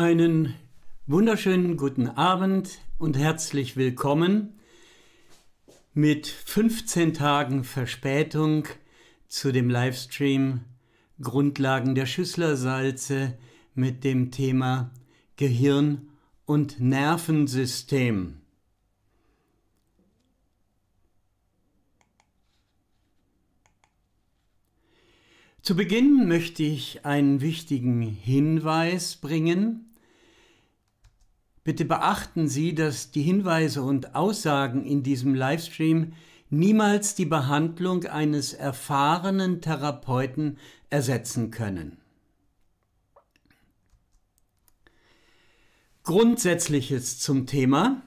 Einen wunderschönen guten Abend und herzlich willkommen mit 15 Tagen Verspätung zu dem Livestream Grundlagen der Schüsslersalze mit dem Thema Gehirn und Nervensystem. Zu Beginn möchte ich einen wichtigen Hinweis bringen. Bitte beachten Sie, dass die Hinweise und Aussagen in diesem Livestream niemals die Behandlung eines erfahrenen Therapeuten ersetzen können. Grundsätzliches zum Thema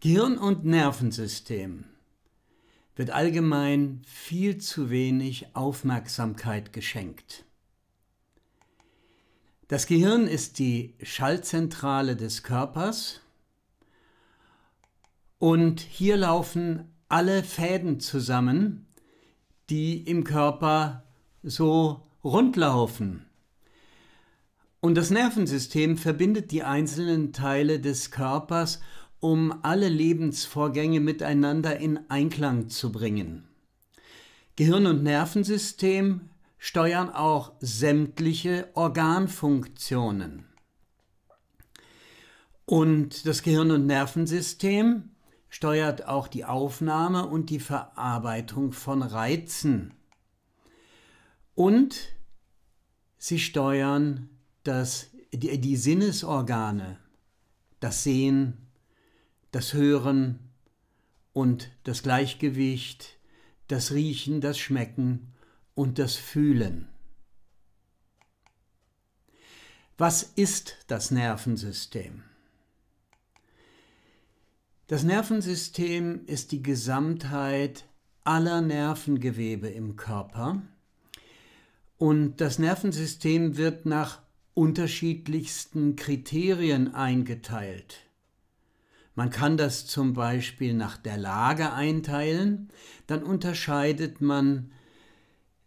Gehirn und Nervensystem wird allgemein viel zu wenig Aufmerksamkeit geschenkt. Das Gehirn ist die Schaltzentrale des Körpers und hier laufen alle Fäden zusammen, die im Körper so rundlaufen. Und das Nervensystem verbindet die einzelnen Teile des Körpers, um alle Lebensvorgänge miteinander in Einklang zu bringen. Gehirn und Nervensystem steuern auch sämtliche Organfunktionen. Und das Gehirn- und Nervensystem steuert auch die Aufnahme und die Verarbeitung von Reizen. Und sie steuern das, die, die Sinnesorgane, das Sehen, das Hören und das Gleichgewicht, das Riechen, das Schmecken und das Fühlen. Was ist das Nervensystem? Das Nervensystem ist die Gesamtheit aller Nervengewebe im Körper und das Nervensystem wird nach unterschiedlichsten Kriterien eingeteilt. Man kann das zum Beispiel nach der Lage einteilen, dann unterscheidet man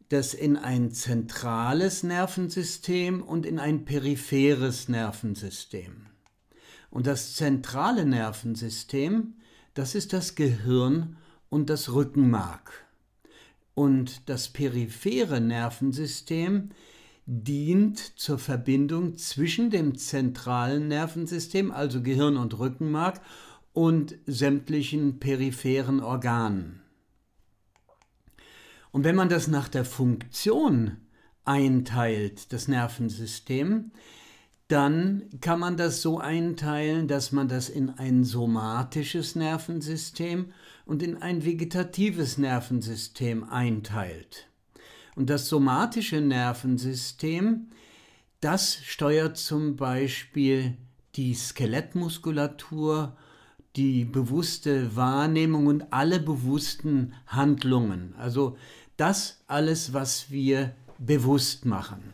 das in ein zentrales Nervensystem und in ein peripheres Nervensystem. Und das zentrale Nervensystem, das ist das Gehirn und das Rückenmark. Und das periphere Nervensystem dient zur Verbindung zwischen dem zentralen Nervensystem, also Gehirn und Rückenmark, und sämtlichen peripheren Organen. Und wenn man das nach der Funktion einteilt, das Nervensystem, dann kann man das so einteilen, dass man das in ein somatisches Nervensystem und in ein vegetatives Nervensystem einteilt. Und das somatische Nervensystem, das steuert zum Beispiel die Skelettmuskulatur, die bewusste Wahrnehmung und alle bewussten Handlungen. Also das alles, was wir bewusst machen.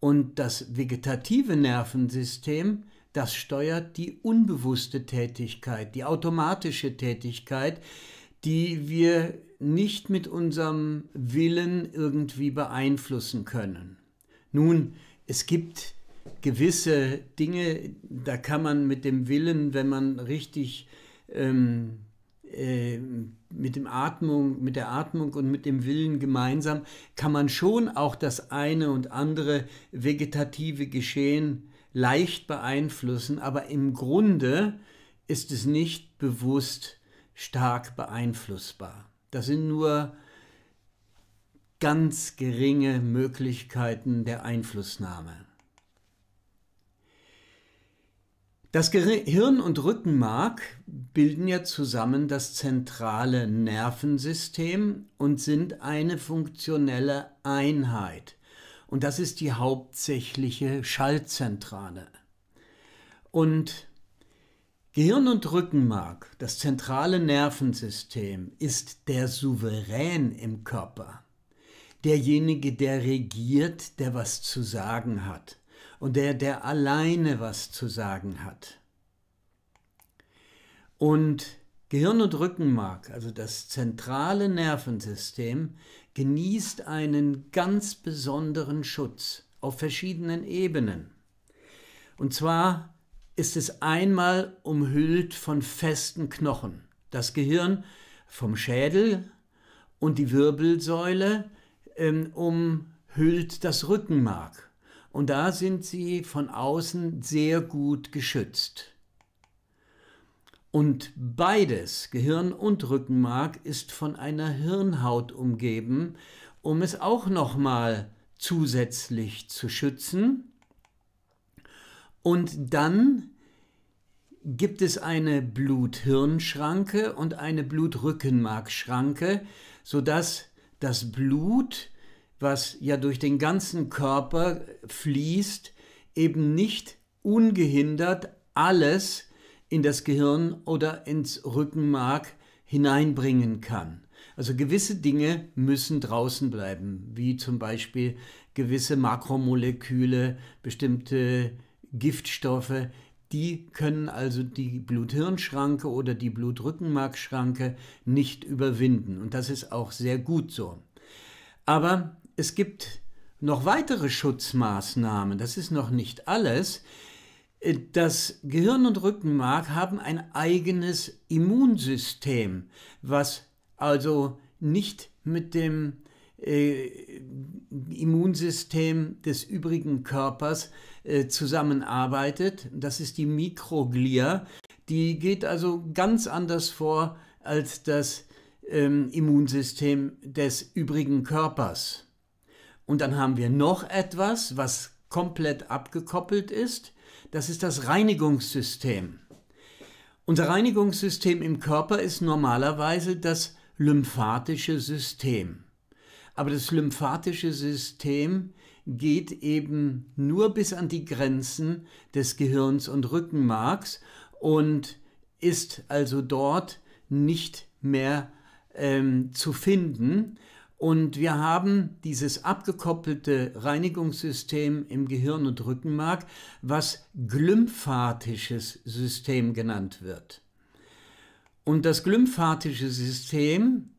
Und das vegetative Nervensystem, das steuert die unbewusste Tätigkeit, die automatische Tätigkeit, die wir nicht mit unserem Willen irgendwie beeinflussen können. Nun, es gibt gewisse Dinge, da kann man mit dem Willen, wenn man richtig ähm, äh, mit, dem Atmung, mit der Atmung und mit dem Willen gemeinsam kann man schon auch das eine und andere vegetative Geschehen leicht beeinflussen, aber im Grunde ist es nicht bewusst stark beeinflussbar. Das sind nur ganz geringe Möglichkeiten der Einflussnahme. Das Gehirn und Rückenmark bilden ja zusammen das zentrale Nervensystem und sind eine funktionelle Einheit. Und das ist die hauptsächliche Schaltzentrale. Und Gehirn und Rückenmark, das zentrale Nervensystem, ist der Souverän im Körper. Derjenige, der regiert, der was zu sagen hat und der, der alleine was zu sagen hat. Und Gehirn und Rückenmark, also das zentrale Nervensystem, genießt einen ganz besonderen Schutz auf verschiedenen Ebenen. Und zwar ist es einmal umhüllt von festen Knochen. Das Gehirn vom Schädel und die Wirbelsäule ähm, umhüllt das Rückenmark und da sind sie von außen sehr gut geschützt. Und beides, Gehirn und Rückenmark, ist von einer Hirnhaut umgeben, um es auch nochmal zusätzlich zu schützen. Und dann gibt es eine Bluthirnschranke und eine Blutrückenmarkschranke, sodass das Blut was ja durch den ganzen Körper fließt, eben nicht ungehindert alles in das Gehirn oder ins Rückenmark hineinbringen kann. Also gewisse Dinge müssen draußen bleiben, wie zum Beispiel gewisse Makromoleküle, bestimmte Giftstoffe, die können also die Blut-Hirn-Schranke oder die Blut-Rückenmark-Schranke nicht überwinden. Und das ist auch sehr gut so. Aber es gibt noch weitere Schutzmaßnahmen, das ist noch nicht alles. Äh, das Gehirn und Rückenmark haben ein eigenes Immunsystem, was also nicht mit dem äh, Immunsystem des übrigen Körpers äh, zusammenarbeitet. Das ist die Mikroglia. Die geht also ganz anders vor als das ähm, Immunsystem des übrigen Körpers. Und dann haben wir noch etwas, was komplett abgekoppelt ist. Das ist das Reinigungssystem. Unser Reinigungssystem im Körper ist normalerweise das lymphatische System. Aber das lymphatische System geht eben nur bis an die Grenzen des Gehirns und Rückenmarks und ist also dort nicht mehr ähm, zu finden. Und wir haben dieses abgekoppelte Reinigungssystem im Gehirn und Rückenmark, was glymphatisches System genannt wird. Und das glymphatische System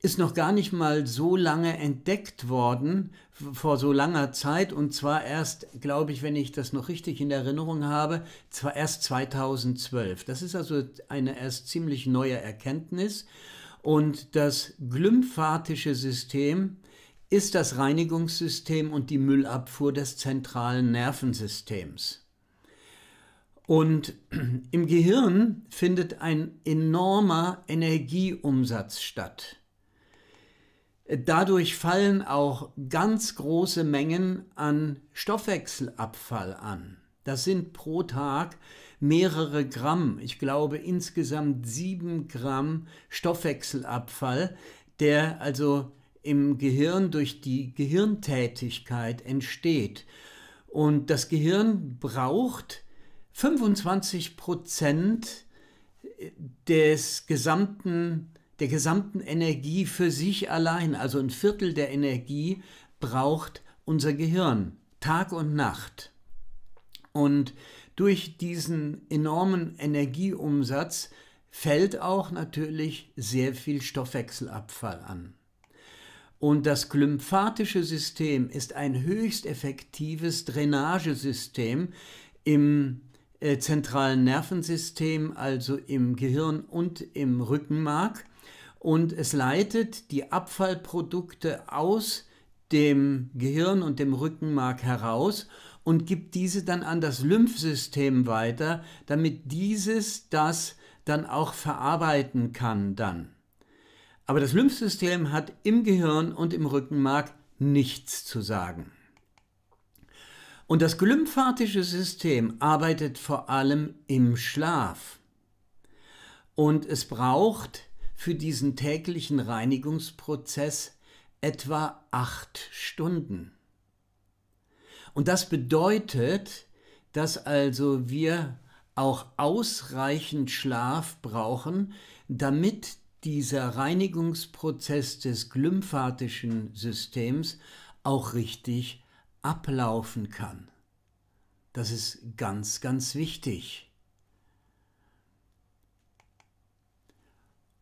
ist noch gar nicht mal so lange entdeckt worden, vor so langer Zeit, und zwar erst, glaube ich, wenn ich das noch richtig in Erinnerung habe, zwar erst 2012. Das ist also eine erst ziemlich neue Erkenntnis. Und das glymphatische System ist das Reinigungssystem und die Müllabfuhr des zentralen Nervensystems. Und im Gehirn findet ein enormer Energieumsatz statt. Dadurch fallen auch ganz große Mengen an Stoffwechselabfall an. Das sind pro Tag mehrere Gramm, ich glaube insgesamt sieben Gramm Stoffwechselabfall, der also im Gehirn durch die Gehirntätigkeit entsteht. Und das Gehirn braucht 25 Prozent des gesamten, der gesamten Energie für sich allein, also ein Viertel der Energie braucht unser Gehirn, Tag und Nacht. Und durch diesen enormen Energieumsatz fällt auch natürlich sehr viel Stoffwechselabfall an. Und das glymphatische System ist ein höchst effektives Drainagesystem im äh, zentralen Nervensystem, also im Gehirn und im Rückenmark. Und es leitet die Abfallprodukte aus dem Gehirn und dem Rückenmark heraus und gibt diese dann an das Lymphsystem weiter, damit dieses das dann auch verarbeiten kann dann. Aber das Lymphsystem hat im Gehirn und im Rückenmark nichts zu sagen. Und das glymphatische System arbeitet vor allem im Schlaf. Und es braucht für diesen täglichen Reinigungsprozess etwa acht Stunden. Und das bedeutet, dass also wir auch ausreichend Schlaf brauchen, damit dieser Reinigungsprozess des glymphatischen Systems auch richtig ablaufen kann. Das ist ganz, ganz wichtig.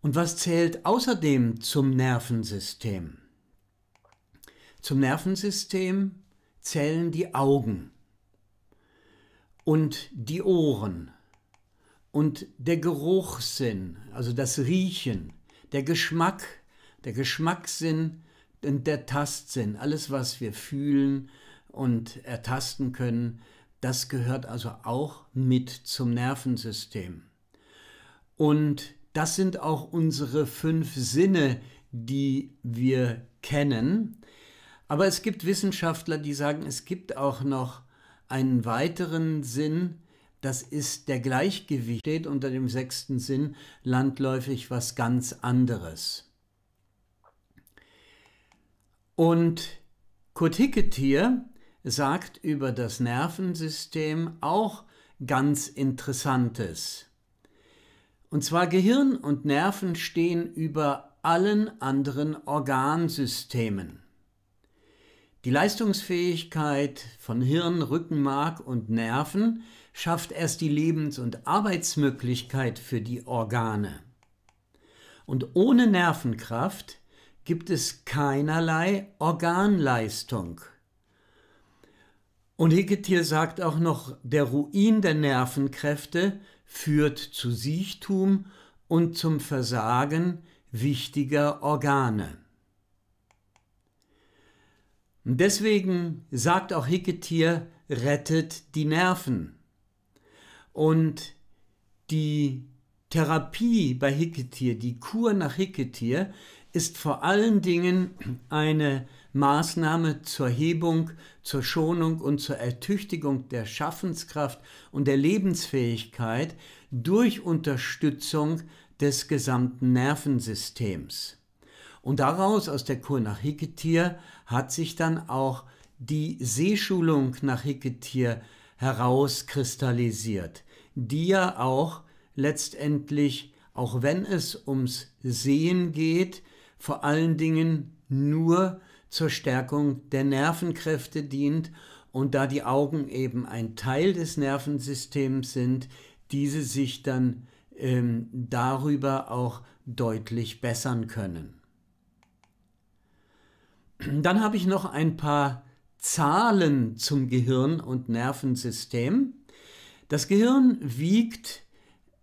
Und was zählt außerdem zum Nervensystem? Zum Nervensystem zählen die Augen und die Ohren und der Geruchssinn, also das Riechen, der Geschmack, der Geschmackssinn und der Tastsinn, alles was wir fühlen und ertasten können, das gehört also auch mit zum Nervensystem. Und das sind auch unsere fünf Sinne, die wir kennen. Aber es gibt Wissenschaftler, die sagen, es gibt auch noch einen weiteren Sinn, das ist der Gleichgewicht, steht unter dem sechsten Sinn landläufig was ganz anderes. Und Kurt Hicketier sagt über das Nervensystem auch ganz Interessantes. Und zwar Gehirn und Nerven stehen über allen anderen Organsystemen. Die Leistungsfähigkeit von Hirn, Rückenmark und Nerven schafft erst die Lebens- und Arbeitsmöglichkeit für die Organe. Und ohne Nervenkraft gibt es keinerlei Organleistung. Und Hegetier sagt auch noch, der Ruin der Nervenkräfte führt zu Siechtum und zum Versagen wichtiger Organe. Und deswegen sagt auch Hicketier, rettet die Nerven. Und die Therapie bei Hicketier, die Kur nach Hicketier, ist vor allen Dingen eine Maßnahme zur Hebung, zur Schonung und zur Ertüchtigung der Schaffenskraft und der Lebensfähigkeit durch Unterstützung des gesamten Nervensystems. Und daraus, aus der Kur nach Hicketier, hat sich dann auch die Seeschulung nach Hicketier herauskristallisiert, die ja auch letztendlich, auch wenn es ums Sehen geht, vor allen Dingen nur zur Stärkung der Nervenkräfte dient und da die Augen eben ein Teil des Nervensystems sind, diese sich dann ähm, darüber auch deutlich bessern können. Dann habe ich noch ein paar Zahlen zum Gehirn und Nervensystem. Das Gehirn wiegt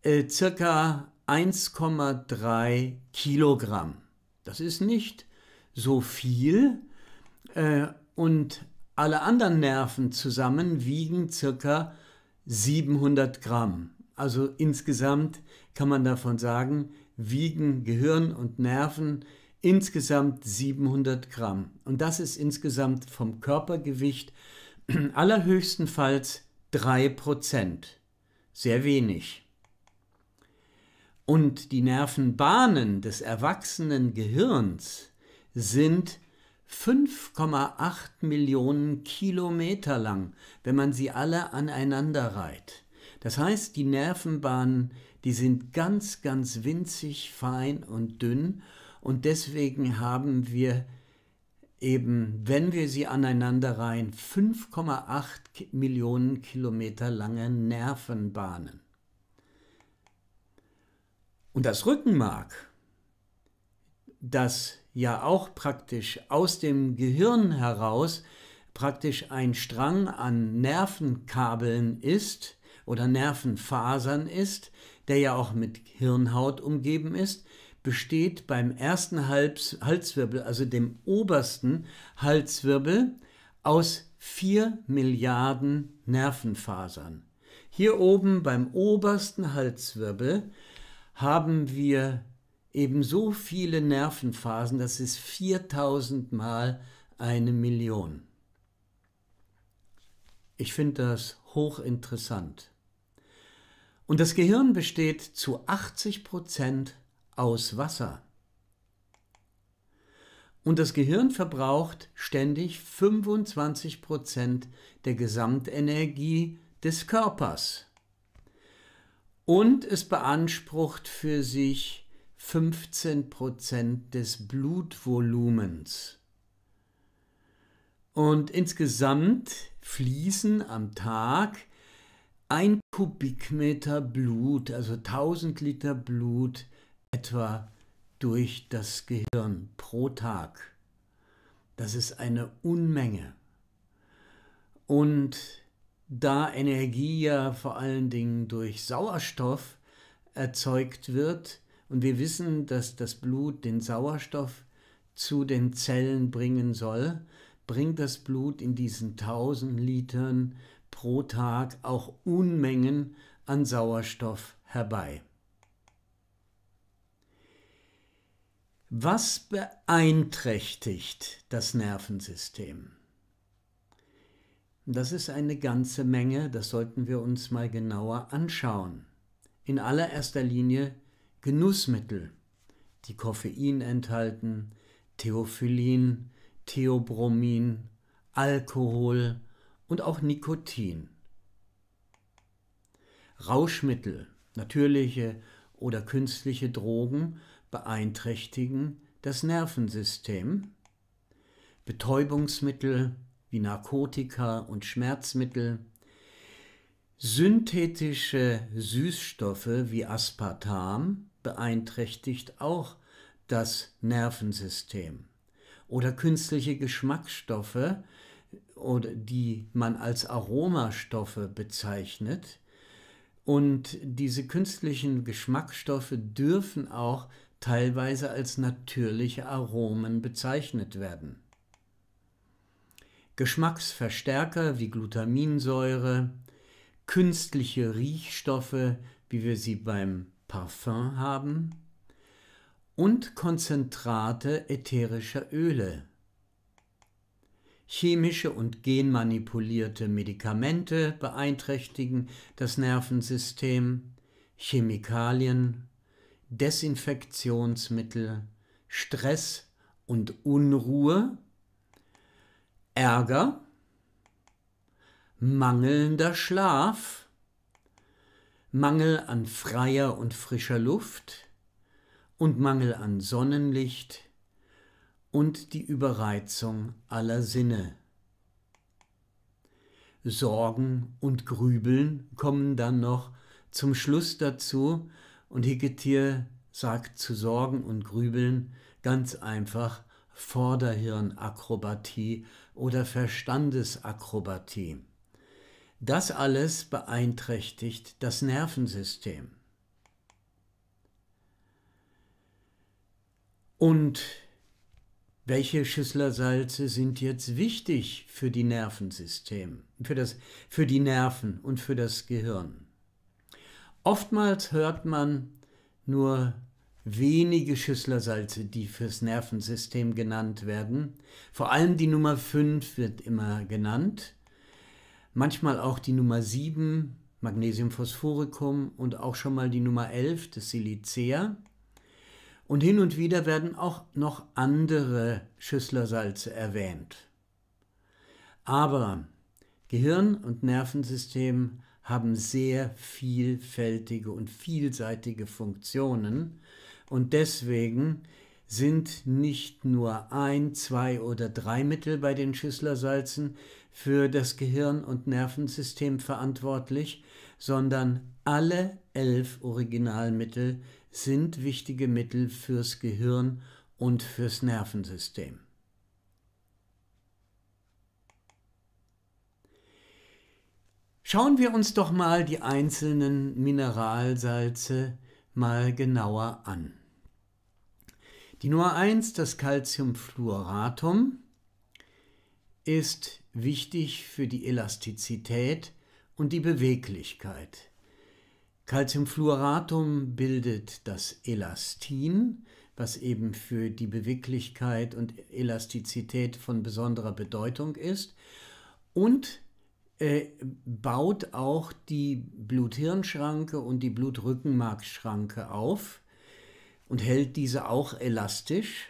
äh, circa 1,3 Kilogramm. Das ist nicht so viel äh, und alle anderen Nerven zusammen wiegen circa 700 Gramm. Also insgesamt kann man davon sagen, wiegen Gehirn und Nerven insgesamt 700 Gramm. Und das ist insgesamt vom Körpergewicht allerhöchstenfalls 3 Sehr wenig. Und die Nervenbahnen des erwachsenen Gehirns sind 5,8 Millionen Kilometer lang, wenn man sie alle aneinander reiht. Das heißt, die Nervenbahnen, die sind ganz, ganz winzig, fein und dünn und deswegen haben wir eben, wenn wir sie aneinander reihen, 5,8 Millionen Kilometer lange Nervenbahnen. Und das Rückenmark, das ja auch praktisch aus dem Gehirn heraus praktisch ein Strang an Nervenkabeln ist oder Nervenfasern ist, der ja auch mit Hirnhaut umgeben ist, besteht beim ersten Hals, Halswirbel, also dem obersten Halswirbel, aus 4 Milliarden Nervenfasern. Hier oben beim obersten Halswirbel haben wir eben so viele Nervenfasern, das ist 4000 mal eine Million. Ich finde das hochinteressant. Und das Gehirn besteht zu 80 Prozent aus Wasser. Und das Gehirn verbraucht ständig 25 der Gesamtenergie des Körpers. Und es beansprucht für sich 15 des Blutvolumens. Und insgesamt fließen am Tag ein Kubikmeter Blut, also 1000 Liter Blut etwa durch das Gehirn pro Tag. Das ist eine Unmenge. Und da Energie ja vor allen Dingen durch Sauerstoff erzeugt wird, und wir wissen, dass das Blut den Sauerstoff zu den Zellen bringen soll, bringt das Blut in diesen 1000 Litern pro Tag auch Unmengen an Sauerstoff herbei. Was beeinträchtigt das Nervensystem? Das ist eine ganze Menge, das sollten wir uns mal genauer anschauen. In allererster Linie Genussmittel, die Koffein enthalten, Theophyllin, Theobromin, Alkohol und auch Nikotin. Rauschmittel, natürliche oder künstliche Drogen beeinträchtigen das Nervensystem. Betäubungsmittel wie Narkotika und Schmerzmittel, synthetische Süßstoffe wie Aspartam beeinträchtigt auch das Nervensystem oder künstliche Geschmacksstoffe, oder die man als Aromastoffe bezeichnet. Und diese künstlichen Geschmacksstoffe dürfen auch teilweise als natürliche Aromen bezeichnet werden. Geschmacksverstärker wie Glutaminsäure, künstliche Riechstoffe, wie wir sie beim Parfum haben, und Konzentrate ätherischer Öle, Chemische und genmanipulierte Medikamente beeinträchtigen das Nervensystem, Chemikalien, Desinfektionsmittel, Stress und Unruhe, Ärger, mangelnder Schlaf, Mangel an freier und frischer Luft und Mangel an Sonnenlicht und die Überreizung aller Sinne. Sorgen und Grübeln kommen dann noch zum Schluss dazu, und Hicketier sagt zu Sorgen und Grübeln ganz einfach Vorderhirnakrobatie oder Verstandesakrobatie. Das alles beeinträchtigt das Nervensystem. Und welche Schüsslersalze sind jetzt wichtig für die Nervensystem, für, das, für die Nerven und für das Gehirn? Oftmals hört man nur wenige Schüsslersalze, die fürs Nervensystem genannt werden. Vor allem die Nummer 5 wird immer genannt. Manchmal auch die Nummer 7, Magnesiumphosphoricum und auch schon mal die Nummer 11, das Silicea. Und hin und wieder werden auch noch andere Schüsslersalze erwähnt. Aber Gehirn und Nervensystem haben sehr vielfältige und vielseitige Funktionen und deswegen sind nicht nur ein, zwei oder drei Mittel bei den Schüsslersalzen für das Gehirn- und Nervensystem verantwortlich, sondern alle elf Originalmittel sind wichtige Mittel fürs Gehirn und fürs Nervensystem. Schauen wir uns doch mal die einzelnen Mineralsalze mal genauer an. Die Nummer 1, das Calciumfluoratum, ist wichtig für die Elastizität und die Beweglichkeit. Calciumfluoratum bildet das Elastin, was eben für die Beweglichkeit und Elastizität von besonderer Bedeutung ist. Und äh, baut auch die Bluthirnschranke und die Blutrückenmarkschranke auf und hält diese auch elastisch.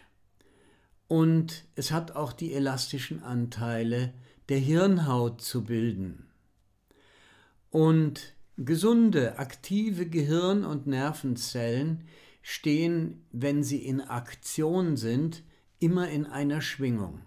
Und es hat auch die elastischen Anteile der Hirnhaut zu bilden. Und gesunde, aktive Gehirn- und Nervenzellen stehen, wenn sie in Aktion sind, immer in einer Schwingung.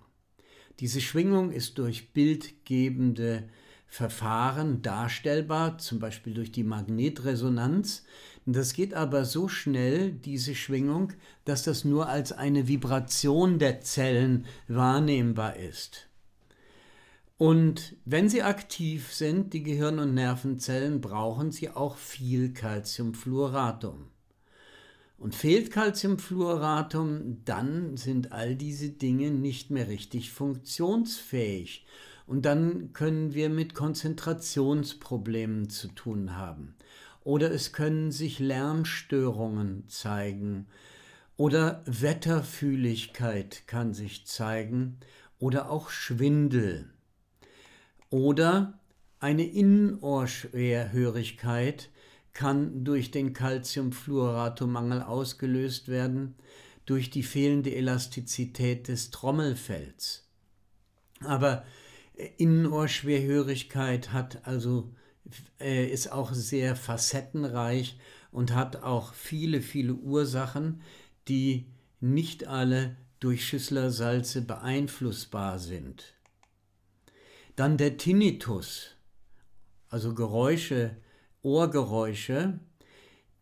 Diese Schwingung ist durch bildgebende Verfahren darstellbar, zum Beispiel durch die Magnetresonanz. Das geht aber so schnell, diese Schwingung, dass das nur als eine Vibration der Zellen wahrnehmbar ist. Und wenn sie aktiv sind, die Gehirn- und Nervenzellen, brauchen sie auch viel Calciumfluoratum. Und fehlt Calciumfluoratum, dann sind all diese Dinge nicht mehr richtig funktionsfähig. Und dann können wir mit Konzentrationsproblemen zu tun haben. Oder es können sich Lernstörungen zeigen. Oder Wetterfühligkeit kann sich zeigen. Oder auch Schwindel. Oder eine Innenohrhörigkeit kann durch den Calciumfluoratomangel ausgelöst werden, durch die fehlende Elastizität des Trommelfells. Aber Innenohrschwerhörigkeit hat also äh, ist auch sehr facettenreich und hat auch viele, viele Ursachen, die nicht alle durch Schüsslersalze beeinflussbar sind. Dann der Tinnitus, also Geräusche, Ohrgeräusche,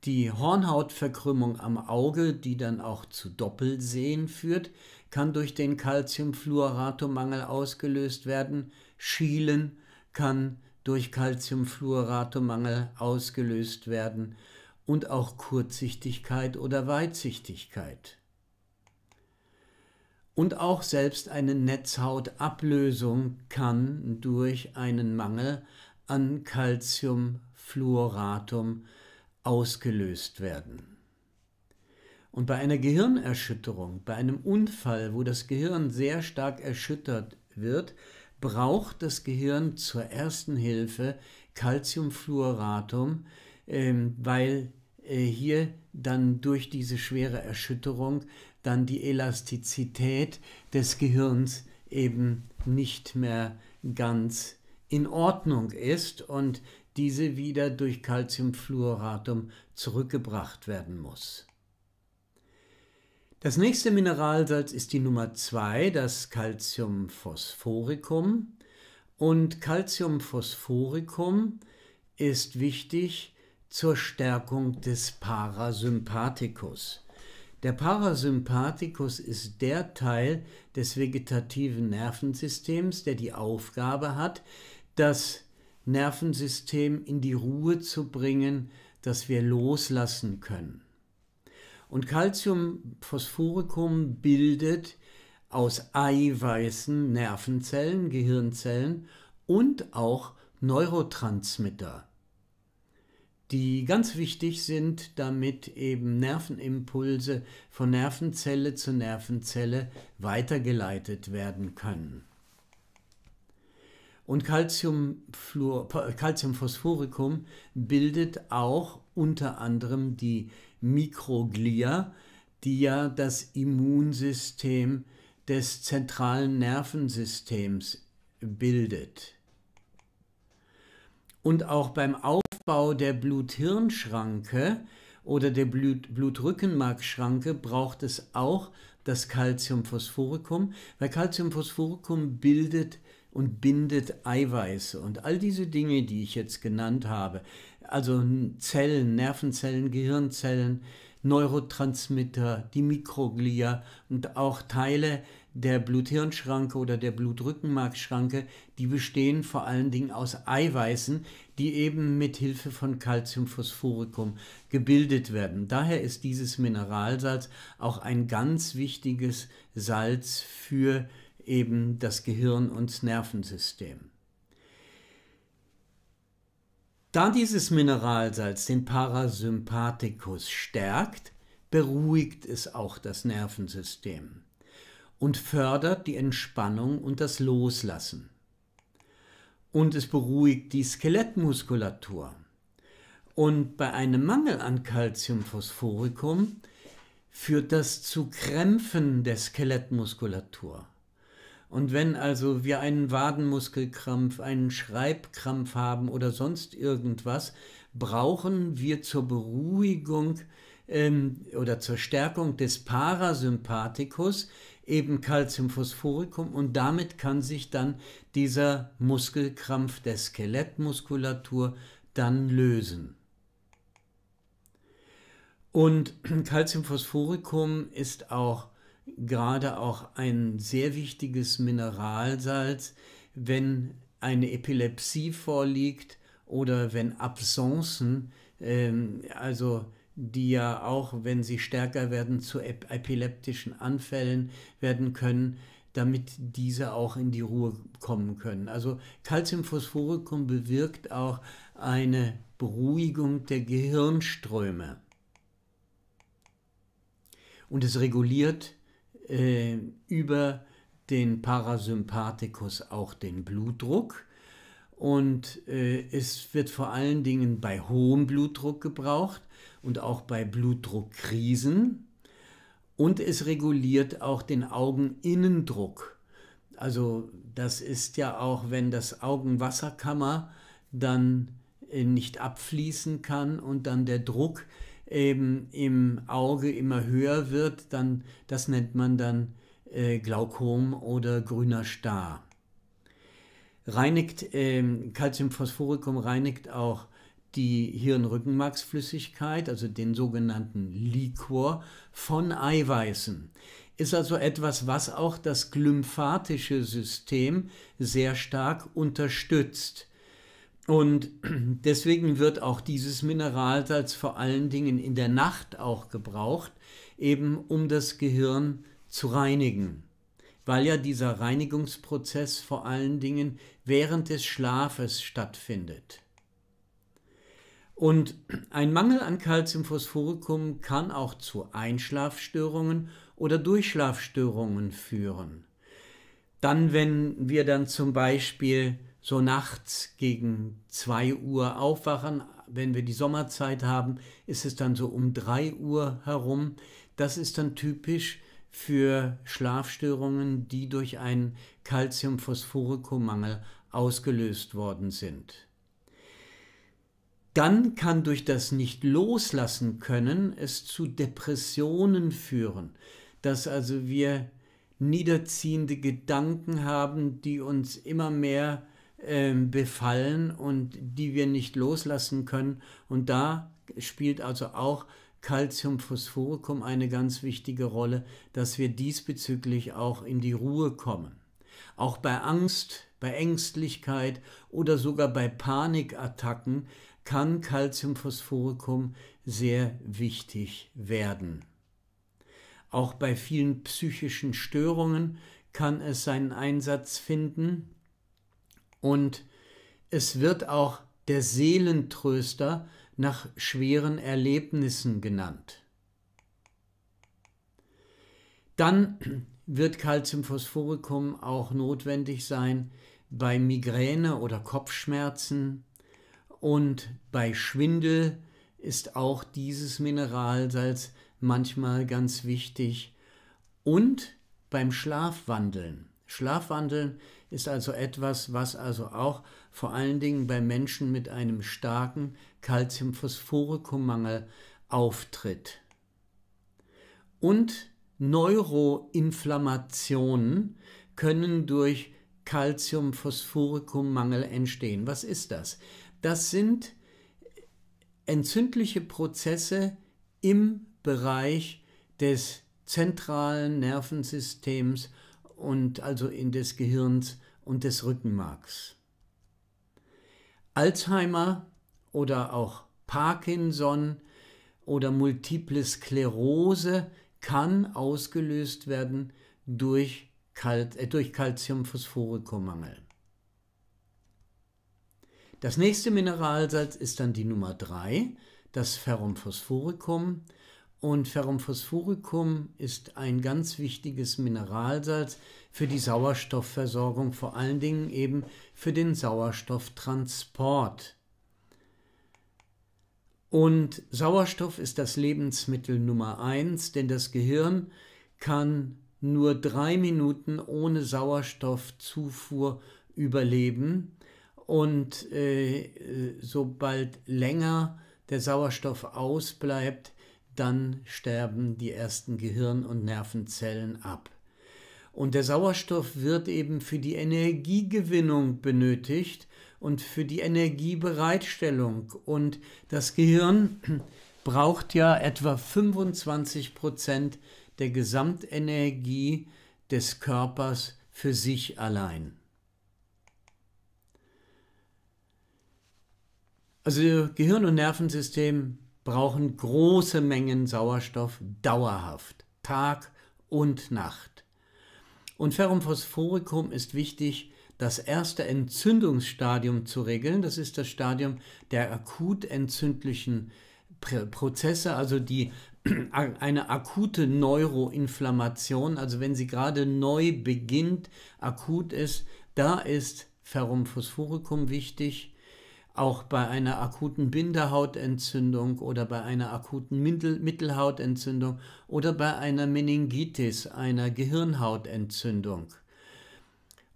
die Hornhautverkrümmung am Auge, die dann auch zu Doppelsehen führt kann durch den Calciumfluoratomangel ausgelöst werden. Schielen kann durch Calciumfluoratomangel ausgelöst werden und auch Kurzsichtigkeit oder Weitsichtigkeit. Und auch selbst eine Netzhautablösung kann durch einen Mangel an Calciumfluoratum ausgelöst werden. Und bei einer Gehirnerschütterung, bei einem Unfall, wo das Gehirn sehr stark erschüttert wird, braucht das Gehirn zur ersten Hilfe Calciumfluoratum, ähm, weil äh, hier dann durch diese schwere Erschütterung dann die Elastizität des Gehirns eben nicht mehr ganz in Ordnung ist und diese wieder durch Calciumfluoratum zurückgebracht werden muss. Das nächste Mineralsalz ist die Nummer 2, das Calciumphosphoricum. Und Calciumphosphoricum ist wichtig zur Stärkung des Parasympathikus. Der Parasympathikus ist der Teil des vegetativen Nervensystems, der die Aufgabe hat, das Nervensystem in die Ruhe zu bringen, dass wir loslassen können. Und Calciumphosphoricum bildet aus Eiweißen Nervenzellen, Gehirnzellen und auch Neurotransmitter, die ganz wichtig sind, damit eben Nervenimpulse von Nervenzelle zu Nervenzelle weitergeleitet werden können. Und Calciumphosphoricum bildet auch unter anderem die Mikroglia, die ja das Immunsystem des zentralen Nervensystems bildet. Und auch beim Aufbau der Blut-Hirn-Schranke oder der Blut Blutrückenmarkschranke braucht es auch das Calciumphosphoricum, weil Calciumphosphoricum bildet und bindet Eiweiße. Und all diese Dinge, die ich jetzt genannt habe, also Zellen, Nervenzellen, Gehirnzellen, Neurotransmitter, die Mikroglia und auch Teile der Blut-Hirn-Schranke oder der blut rückenmark die bestehen vor allen Dingen aus Eiweißen, die eben mit Hilfe von Calciumphosphoricum gebildet werden. Daher ist dieses Mineralsalz auch ein ganz wichtiges Salz für eben das Gehirn und das Nervensystem. Da dieses Mineralsalz den Parasympathikus stärkt, beruhigt es auch das Nervensystem und fördert die Entspannung und das Loslassen. Und es beruhigt die Skelettmuskulatur. Und bei einem Mangel an Calciumphosphoricum führt das zu Krämpfen der Skelettmuskulatur und wenn also wir einen Wadenmuskelkrampf, einen Schreibkrampf haben oder sonst irgendwas, brauchen wir zur Beruhigung ähm, oder zur Stärkung des Parasympathikus eben Calciumphosphoricum und damit kann sich dann dieser Muskelkrampf der Skelettmuskulatur dann lösen. Und Calciumphosphoricum ist auch gerade auch ein sehr wichtiges Mineralsalz, wenn eine Epilepsie vorliegt oder wenn Absenzen, ähm, also die ja auch, wenn sie stärker werden, zu epileptischen Anfällen werden können, damit diese auch in die Ruhe kommen können. Also Calciumphosphoricum bewirkt auch eine Beruhigung der Gehirnströme. Und es reguliert äh, über den Parasympathikus auch den Blutdruck. Und äh, es wird vor allen Dingen bei hohem Blutdruck gebraucht und auch bei Blutdruckkrisen. Und es reguliert auch den Augeninnendruck. Also das ist ja auch, wenn das Augenwasserkammer dann äh, nicht abfließen kann und dann der Druck eben im Auge immer höher wird, dann das nennt man dann äh, Glaukom oder grüner Star. Reinigt ähm, Calciumphosphoricum reinigt auch die Hirnrückenmarksflüssigkeit, also den sogenannten Liquor von Eiweißen. Ist also etwas, was auch das glymphatische System sehr stark unterstützt. Und deswegen wird auch dieses Mineralsalz vor allen Dingen in der Nacht auch gebraucht, eben um das Gehirn zu reinigen, weil ja dieser Reinigungsprozess vor allen Dingen während des Schlafes stattfindet. Und ein Mangel an Calciumphosphoricum kann auch zu Einschlafstörungen oder Durchschlafstörungen führen. Dann, wenn wir dann zum Beispiel so nachts gegen 2 Uhr aufwachen. Wenn wir die Sommerzeit haben, ist es dann so um 3 Uhr herum. Das ist dann typisch für Schlafstörungen, die durch einen calcium phosphoricum ausgelöst worden sind. Dann kann durch das nicht loslassen können es zu Depressionen führen, dass also wir niederziehende Gedanken haben, die uns immer mehr ähm, befallen und die wir nicht loslassen können. Und da spielt also auch Calciumphosphoricum eine ganz wichtige Rolle, dass wir diesbezüglich auch in die Ruhe kommen. Auch bei Angst, bei Ängstlichkeit oder sogar bei Panikattacken kann Calciumphosphoricum sehr wichtig werden. Auch bei vielen psychischen Störungen kann es seinen Einsatz finden. Und es wird auch der Seelentröster nach schweren Erlebnissen genannt. Dann wird Calciumphosphoricum auch notwendig sein bei Migräne oder Kopfschmerzen und bei Schwindel ist auch dieses Mineralsalz manchmal ganz wichtig und beim Schlafwandeln. Schlafwandeln ist also etwas, was also auch vor allen Dingen bei Menschen mit einem starken Calciumphosphoricum-Mangel auftritt. Und Neuroinflammationen können durch Calciumphosphoricum-Mangel entstehen. Was ist das? Das sind entzündliche Prozesse im Bereich des zentralen Nervensystems und also in des Gehirns und des Rückenmarks. Alzheimer oder auch Parkinson oder multiple Sklerose kann ausgelöst werden durch, Kal äh, durch Calciumphosphoricumangel. Das nächste Mineralsalz ist dann die Nummer 3, das Ferrumphosphoricum. Und Ferrum ist ein ganz wichtiges Mineralsalz für die Sauerstoffversorgung, vor allen Dingen eben für den Sauerstofftransport. Und Sauerstoff ist das Lebensmittel Nummer eins, denn das Gehirn kann nur drei Minuten ohne Sauerstoffzufuhr überleben. Und äh, sobald länger der Sauerstoff ausbleibt, dann sterben die ersten Gehirn- und Nervenzellen ab. Und der Sauerstoff wird eben für die Energiegewinnung benötigt und für die Energiebereitstellung. Und das Gehirn braucht ja etwa 25 Prozent der Gesamtenergie des Körpers für sich allein. Also Gehirn- und Nervensystem brauchen große Mengen Sauerstoff dauerhaft, Tag und Nacht. Und Ferrumphosphoricum ist wichtig, das erste Entzündungsstadium zu regeln. Das ist das Stadium der akut entzündlichen Prozesse, also die, eine akute Neuroinflammation. Also wenn sie gerade neu beginnt, akut ist, da ist Ferrumphosphoricum wichtig auch bei einer akuten Bindehautentzündung oder bei einer akuten Mittelhautentzündung oder bei einer Meningitis, einer Gehirnhautentzündung.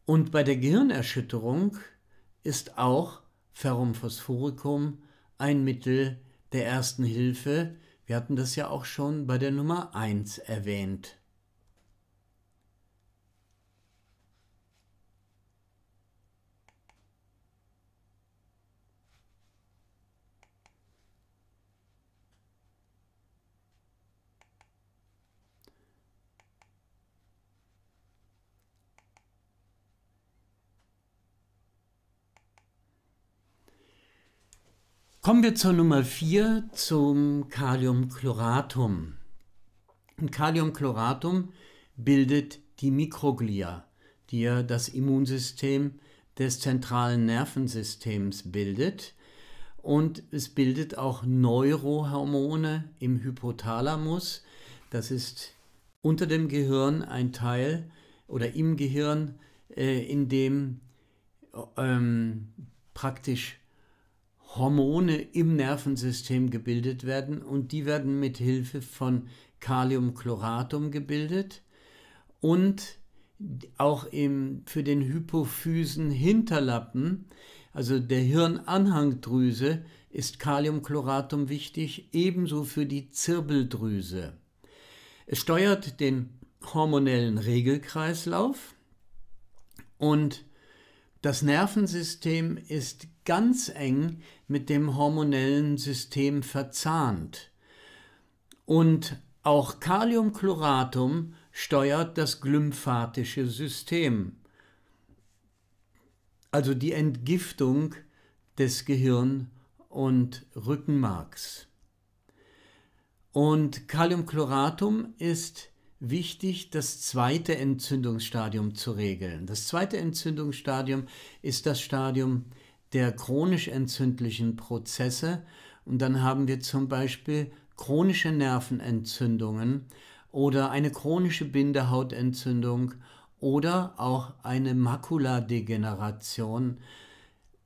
Und bei der Gehirnerschütterung ist auch Ferrum phosphoricum ein Mittel der ersten Hilfe. Wir hatten das ja auch schon bei der Nummer 1 erwähnt. Kommen wir zur Nummer 4, zum Kaliumchloratum. Und Kaliumchloratum bildet die Mikroglia, die ja das Immunsystem des zentralen Nervensystems bildet. Und es bildet auch Neurohormone im Hypothalamus. Das ist unter dem Gehirn ein Teil oder im Gehirn, äh, in dem ähm, praktisch Hormone im Nervensystem gebildet werden und die werden mit Hilfe von Kaliumchloratum gebildet und auch im, für den Hypophysen Hinterlappen, also der Hirnanhangdrüse, ist Kaliumchloratum wichtig, ebenso für die Zirbeldrüse. Es steuert den hormonellen Regelkreislauf und das Nervensystem ist ganz eng mit dem hormonellen System verzahnt. Und auch Kaliumchloratum steuert das glymphatische System, also die Entgiftung des Gehirn und Rückenmarks. Und Kaliumchloratum ist wichtig, das zweite Entzündungsstadium zu regeln. Das zweite Entzündungsstadium ist das Stadium der chronisch entzündlichen Prozesse. Und dann haben wir zum Beispiel chronische Nervenentzündungen oder eine chronische Bindehautentzündung oder auch eine Makuladegeneration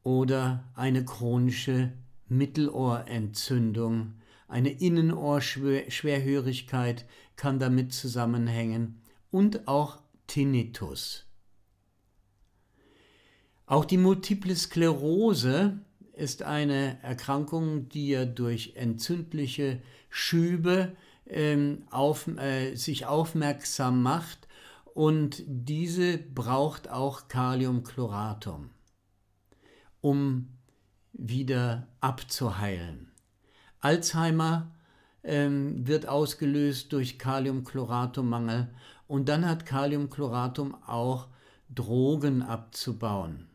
oder eine chronische Mittelohrentzündung. Eine Innenohrschwerhörigkeit kann damit zusammenhängen und auch Tinnitus. Auch die Multiple Sklerose ist eine Erkrankung, die ja durch entzündliche Schübe ähm, auf, äh, sich aufmerksam macht und diese braucht auch Kaliumchloratum, um wieder abzuheilen. Alzheimer ähm, wird ausgelöst durch Kaliumchloratummangel und dann hat Kaliumchloratum auch Drogen abzubauen.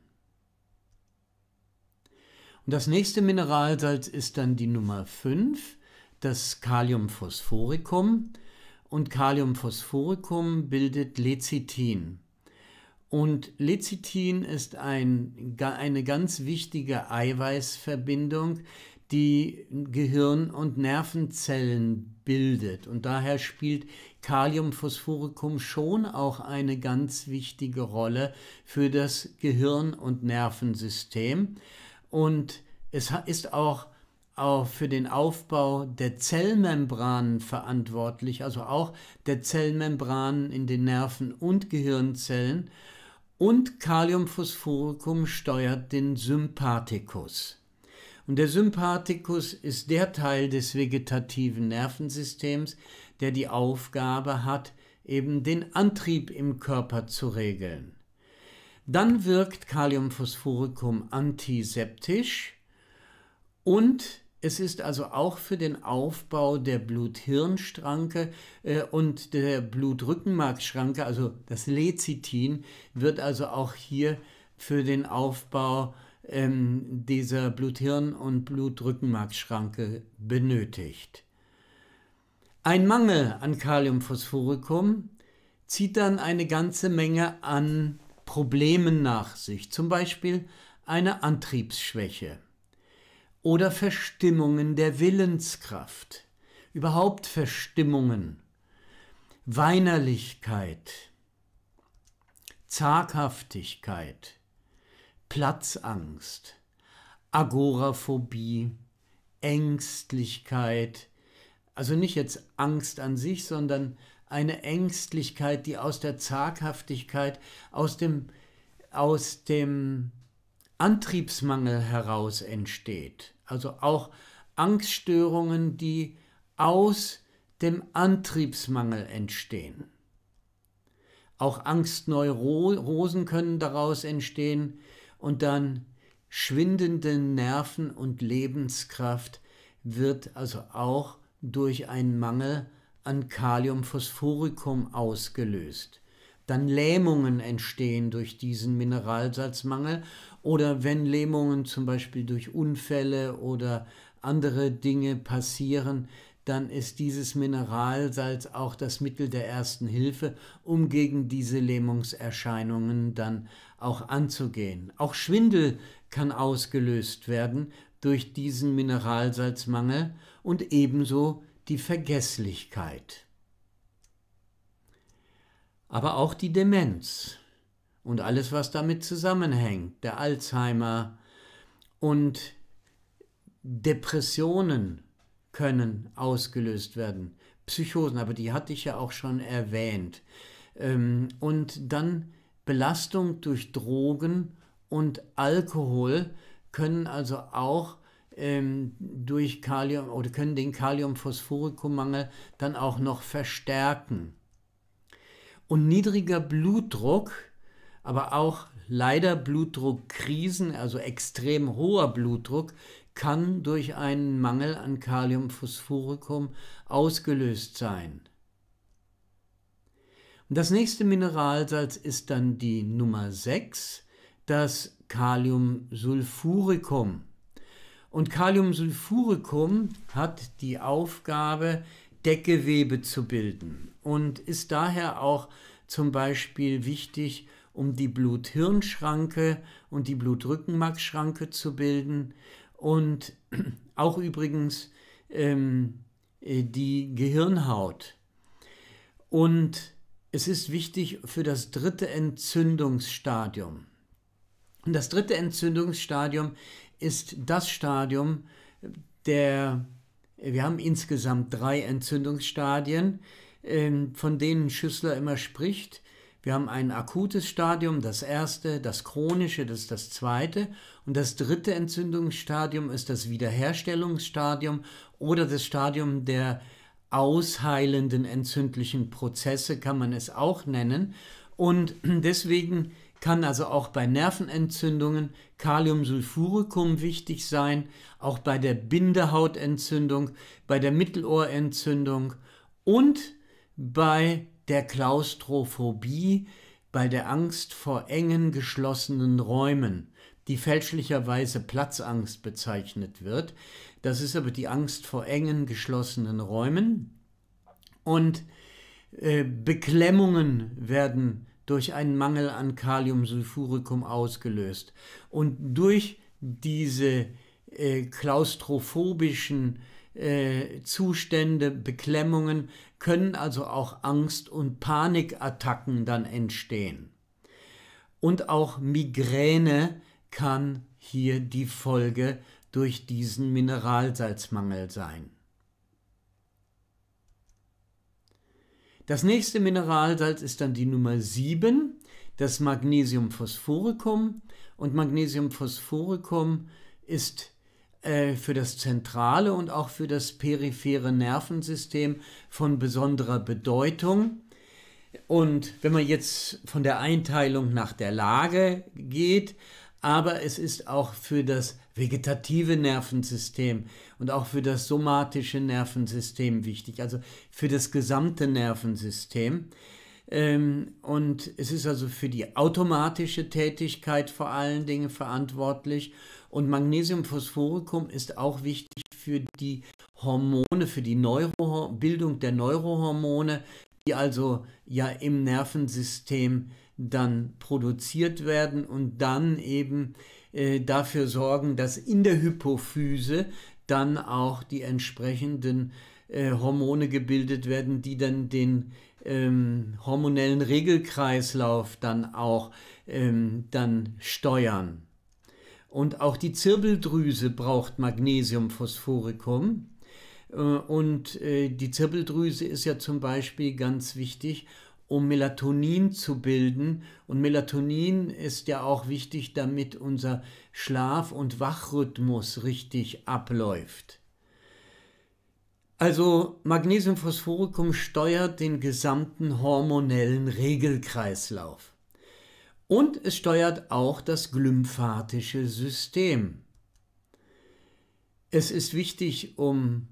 Und das nächste Mineralsalz ist dann die Nummer 5, das Kaliumphosphoricum. Und Kaliumphosphoricum bildet Lecithin. Und Lecithin ist ein, eine ganz wichtige Eiweißverbindung, die Gehirn- und Nervenzellen bildet. Und daher spielt Kaliumphosphoricum schon auch eine ganz wichtige Rolle für das Gehirn- und Nervensystem und es ist auch, auch für den Aufbau der Zellmembranen verantwortlich, also auch der Zellmembranen in den Nerven und Gehirnzellen. Und Kaliumphosphoricum steuert den Sympathikus. Und der Sympathikus ist der Teil des vegetativen Nervensystems, der die Aufgabe hat, eben den Antrieb im Körper zu regeln. Dann wirkt Kaliumphosphoricum antiseptisch und es ist also auch für den Aufbau der Blut-Hirn-Schranke äh, und der Blutrückenmarkschranke, also das Lecithin, wird also auch hier für den Aufbau ähm, dieser Blut-Hirn- und Blutrückenmarkschranke benötigt. Ein Mangel an Kaliumphosphoricum zieht dann eine ganze Menge an Problemen nach sich, zum Beispiel eine Antriebsschwäche oder Verstimmungen der Willenskraft, überhaupt Verstimmungen, Weinerlichkeit, Zaghaftigkeit, Platzangst, Agoraphobie, Ängstlichkeit, also nicht jetzt Angst an sich, sondern eine Ängstlichkeit, die aus der Zaghaftigkeit, aus dem, aus dem Antriebsmangel heraus entsteht. Also auch Angststörungen, die aus dem Antriebsmangel entstehen. Auch Angstneurosen können daraus entstehen und dann schwindende Nerven und Lebenskraft wird also auch durch einen Mangel an Kaliumphosphoricum ausgelöst. Dann Lähmungen entstehen durch diesen Mineralsalzmangel oder wenn Lähmungen zum Beispiel durch Unfälle oder andere Dinge passieren, dann ist dieses Mineralsalz auch das Mittel der ersten Hilfe, um gegen diese Lähmungserscheinungen dann auch anzugehen. Auch Schwindel kann ausgelöst werden durch diesen Mineralsalzmangel und ebenso die Vergesslichkeit. Aber auch die Demenz und alles, was damit zusammenhängt, der Alzheimer und Depressionen können ausgelöst werden. Psychosen, aber die hatte ich ja auch schon erwähnt. Ähm, und dann Belastung durch Drogen und Alkohol, können also auch ähm, durch Kalium oder können den Kaliumphosphoricum-Mangel dann auch noch verstärken. Und niedriger Blutdruck, aber auch leider Blutdruckkrisen, also extrem hoher Blutdruck, kann durch einen Mangel an Kaliumphosphorikum ausgelöst sein. Und das nächste Mineralsalz ist dann die Nummer 6, das Kaliumsulfuricum. Und Kaliumsulfuricum hat die Aufgabe, Deckgewebe zu bilden und ist daher auch zum Beispiel wichtig, um die Blut-Hirn-Schranke und die blut rückenmark zu bilden und auch übrigens ähm, äh, die Gehirnhaut. Und es ist wichtig für das dritte Entzündungsstadium. Und das dritte Entzündungsstadium ist das Stadium der, wir haben insgesamt drei Entzündungsstadien, ähm, von denen Schüssler immer spricht. Wir haben ein akutes Stadium, das erste, das chronische, das ist das zweite. Und das dritte Entzündungsstadium ist das Wiederherstellungsstadium oder das Stadium der ausheilenden entzündlichen Prozesse, kann man es auch nennen. Und deswegen kann also auch bei Nervenentzündungen Kaliumsulfuricum wichtig sein, auch bei der Bindehautentzündung, bei der Mittelohrentzündung und bei der Klaustrophobie, bei der Angst vor engen, geschlossenen Räumen, die fälschlicherweise Platzangst bezeichnet wird. Das ist aber die Angst vor engen, geschlossenen Räumen. Und äh, Beklemmungen werden durch einen Mangel an Kaliumsulfuricum ausgelöst. Und durch diese äh, klaustrophobischen äh, Zustände, Beklemmungen, können also auch Angst- und Panikattacken dann entstehen. Und auch Migräne kann hier die Folge durch diesen Mineralsalzmangel sein. Das nächste Mineralsalz ist dann die Nummer 7, das Magnesiumphosphoricum. Und Magnesiumphosphoricum ist äh, für das zentrale und auch für das periphere Nervensystem von besonderer Bedeutung. Und wenn man jetzt von der Einteilung nach der Lage geht, aber es ist auch für das vegetative Nervensystem und auch für das somatische Nervensystem wichtig, also für das gesamte Nervensystem. Ähm, und es ist also für die automatische Tätigkeit vor allen Dingen verantwortlich. Und Magnesiumphosphoricum ist auch wichtig für die Hormone, für die Neuro Bildung der Neurohormone, die also ja im Nervensystem dann produziert werden und dann eben äh, äh, dafür sorgen, dass in der Hypophyse dann auch die entsprechenden äh, Hormone gebildet werden, die dann den ähm, hormonellen Regelkreislauf dann auch ähm, dann steuern. Und auch die Zirbeldrüse braucht Magnesiumphosphoricum. Äh, und äh, die Zirbeldrüse ist ja zum Beispiel ganz wichtig, um Melatonin zu bilden. Und Melatonin ist ja auch wichtig, damit unser Schlaf- und Wachrhythmus richtig abläuft. Also Magnesium steuert den gesamten hormonellen Regelkreislauf. Und es steuert auch das glymphatische System. Es ist wichtig, um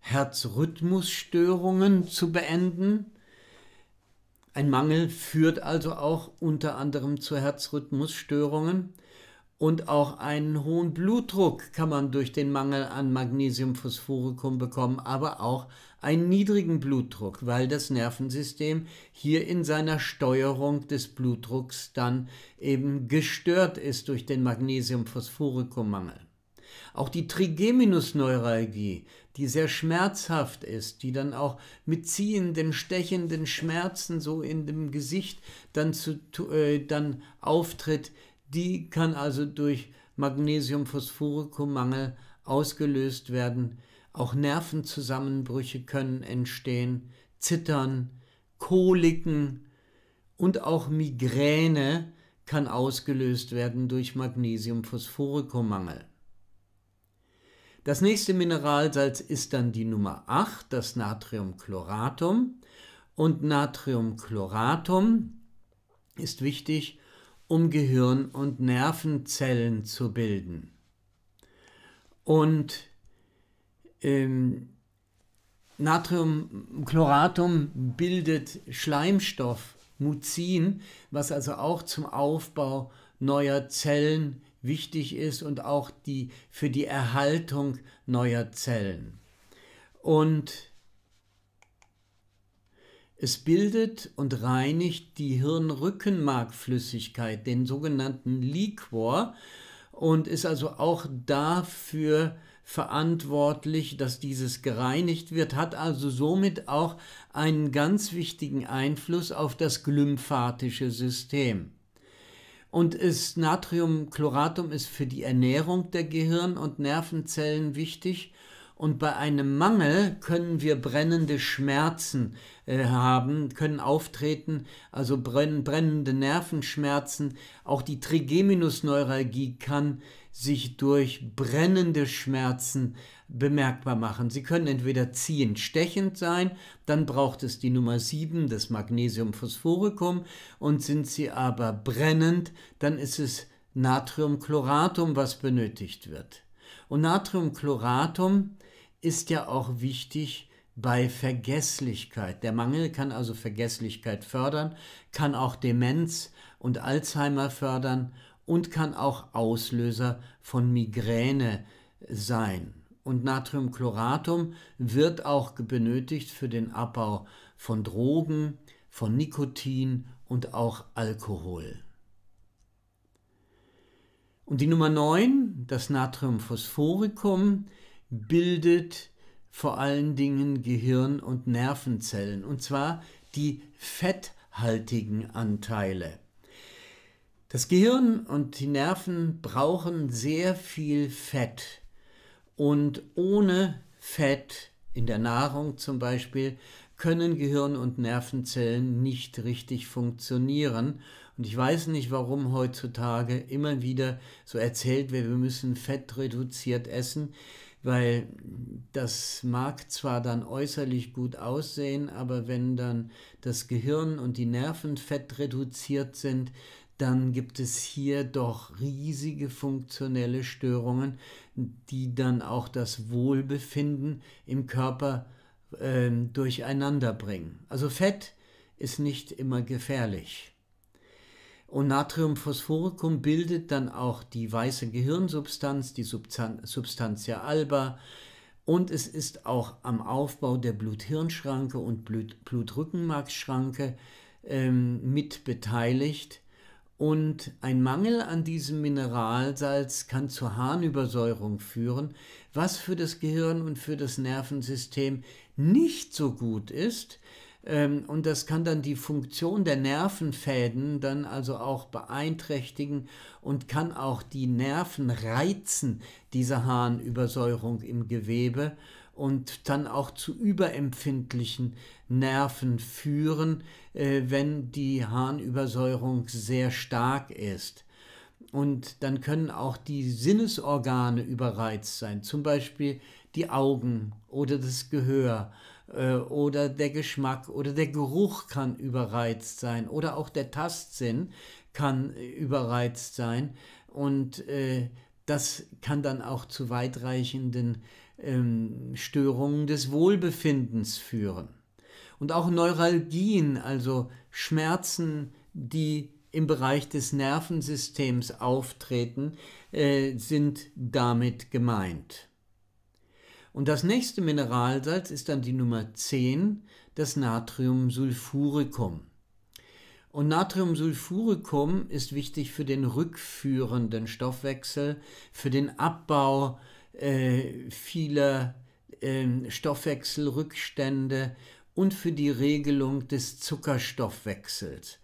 Herzrhythmusstörungen zu beenden ein Mangel führt also auch unter anderem zu Herzrhythmusstörungen und auch einen hohen Blutdruck kann man durch den Mangel an Magnesiumphosphoricum bekommen, aber auch einen niedrigen Blutdruck, weil das Nervensystem hier in seiner Steuerung des Blutdrucks dann eben gestört ist durch den Magnesiumphosphoricum-Mangel. Auch die Trigeminusneuralgie die sehr schmerzhaft ist, die dann auch mit ziehenden, stechenden Schmerzen so in dem Gesicht dann, zu, äh, dann auftritt, die kann also durch Magnesiumphosphoricum-Mangel ausgelöst werden. Auch Nervenzusammenbrüche können entstehen, Zittern, Koliken und auch Migräne kann ausgelöst werden durch Magnesiumphosphoricum-Mangel. Das nächste Mineralsalz ist dann die Nummer 8, das Natriumchloratum. Und Natriumchloratum ist wichtig, um Gehirn- und Nervenzellen zu bilden. Und ähm, Natriumchloratum bildet Schleimstoff Muzin, was also auch zum Aufbau neuer Zellen wichtig ist und auch die, für die Erhaltung neuer Zellen. Und es bildet und reinigt die Hirnrückenmarkflüssigkeit, den sogenannten Liquor, und ist also auch dafür verantwortlich, dass dieses gereinigt wird, hat also somit auch einen ganz wichtigen Einfluss auf das glymphatische System. Und ist Natriumchloratum ist für die Ernährung der Gehirn- und Nervenzellen wichtig. Und bei einem Mangel können wir brennende Schmerzen äh, haben, können auftreten, also brennende Nervenschmerzen. Auch die Trigeminusneuralgie kann sich durch brennende Schmerzen bemerkbar machen. Sie können entweder ziehend stechend sein, dann braucht es die Nummer 7, das Magnesiumphosphoricum, und sind sie aber brennend, dann ist es Natriumchloratum, was benötigt wird. Und Natriumchloratum ist ja auch wichtig bei Vergesslichkeit. Der Mangel kann also Vergesslichkeit fördern, kann auch Demenz und Alzheimer fördern und kann auch Auslöser von Migräne sein. Und Natriumchloratum wird auch benötigt für den Abbau von Drogen, von Nikotin und auch Alkohol. Und die Nummer 9, das Natriumphosphoricum, bildet vor allen Dingen Gehirn- und Nervenzellen, und zwar die fetthaltigen Anteile. Das Gehirn und die Nerven brauchen sehr viel Fett. Und ohne Fett in der Nahrung zum Beispiel können Gehirn- und Nervenzellen nicht richtig funktionieren. Und ich weiß nicht, warum heutzutage immer wieder so erzählt wird, wir müssen fettreduziert essen, weil das mag zwar dann äußerlich gut aussehen, aber wenn dann das Gehirn und die Nerven fettreduziert sind, dann gibt es hier doch riesige funktionelle Störungen, die dann auch das Wohlbefinden im Körper äh, durcheinander bringen. Also Fett ist nicht immer gefährlich. Und Natriumphosphoricum bildet dann auch die weiße Gehirnsubstanz, die Substantia alba. Und es ist auch am Aufbau der Blut-Hirn-Schranke und Blut Blutrückenmarkschranke ähm, mit beteiligt. Und ein Mangel an diesem Mineralsalz kann zur Harnübersäuerung führen, was für das Gehirn und für das Nervensystem nicht so gut ist. Ähm, und das kann dann die Funktion der Nervenfäden dann also auch beeinträchtigen und kann auch die Nerven reizen, diese Harnübersäuerung im Gewebe und dann auch zu überempfindlichen Nerven führen, äh, wenn die Harnübersäuerung sehr stark ist. Und dann können auch die Sinnesorgane überreizt sein, zum Beispiel die Augen oder das Gehör äh, oder der Geschmack oder der Geruch kann überreizt sein oder auch der Tastsinn kann äh, überreizt sein und äh, das kann dann auch zu weitreichenden ähm, Störungen des Wohlbefindens führen und auch Neuralgien, also Schmerzen, die im Bereich des Nervensystems auftreten, äh, sind damit gemeint. Und das nächste Mineralsalz ist dann die Nummer 10, das Natriumsulfuricum. Und Natriumsulfuricum ist wichtig für den rückführenden Stoffwechsel, für den Abbau äh, vieler äh, Stoffwechselrückstände und für die Regelung des Zuckerstoffwechsels.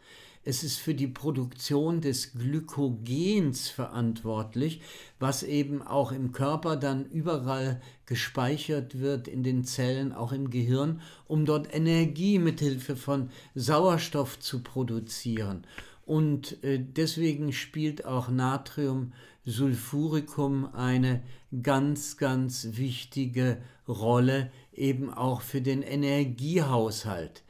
Es ist für die Produktion des Glykogens verantwortlich, was eben auch im Körper dann überall gespeichert wird, in den Zellen, auch im Gehirn, um dort Energie mithilfe von Sauerstoff zu produzieren. Und äh, deswegen spielt auch Natrium Sulfuricum eine ganz, ganz wichtige Rolle eben auch für den Energiehaushalt.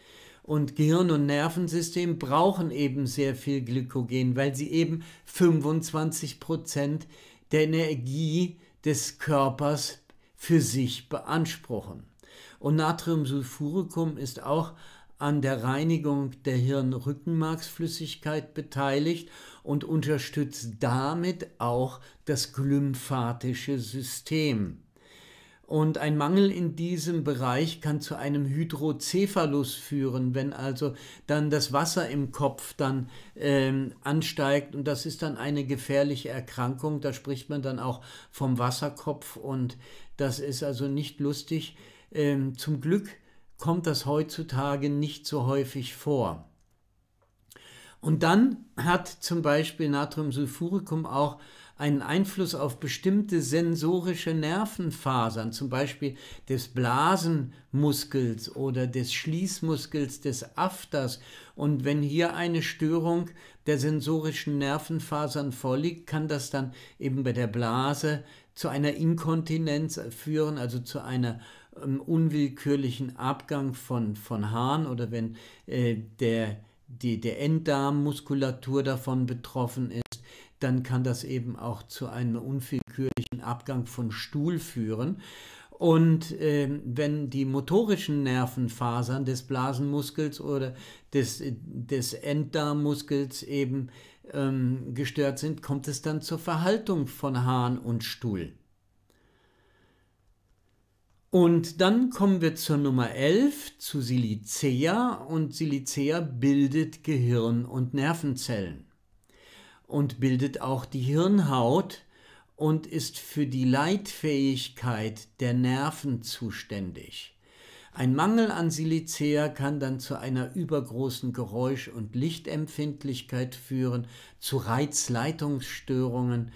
Und Gehirn und Nervensystem brauchen eben sehr viel Glykogen, weil sie eben 25 Prozent der Energie des Körpers für sich beanspruchen. Und Natriumsulfuricum ist auch an der Reinigung der Hirnrückenmarksflüssigkeit beteiligt und unterstützt damit auch das glymphatische System. Und ein Mangel in diesem Bereich kann zu einem Hydrocephalus führen, wenn also dann das Wasser im Kopf dann ähm, ansteigt. Und das ist dann eine gefährliche Erkrankung. Da spricht man dann auch vom Wasserkopf. Und das ist also nicht lustig. Ähm, zum Glück kommt das heutzutage nicht so häufig vor. Und dann hat zum Beispiel Natriumsulfuricum auch einen Einfluss auf bestimmte sensorische Nervenfasern, zum Beispiel des Blasenmuskels oder des Schließmuskels des Afters. Und wenn hier eine Störung der sensorischen Nervenfasern vorliegt, kann das dann eben bei der Blase zu einer Inkontinenz führen, also zu einer ähm, unwillkürlichen Abgang von, von Haaren oder wenn äh, der, die, der Enddarmmuskulatur davon betroffen ist, dann kann das eben auch zu einem unwillkürlichen Abgang von Stuhl führen. Und äh, wenn die motorischen Nervenfasern des Blasenmuskels oder des, des Enddarmmuskels eben ähm, gestört sind, kommt es dann zur Verhaltung von Hahn und Stuhl. Und dann kommen wir zur Nummer 11, zu Silicea. Und Silicea bildet Gehirn- und Nervenzellen und bildet auch die Hirnhaut und ist für die Leitfähigkeit der Nerven zuständig. Ein Mangel an Silicea kann dann zu einer übergroßen Geräusch- und Lichtempfindlichkeit führen, zu Reizleitungsstörungen,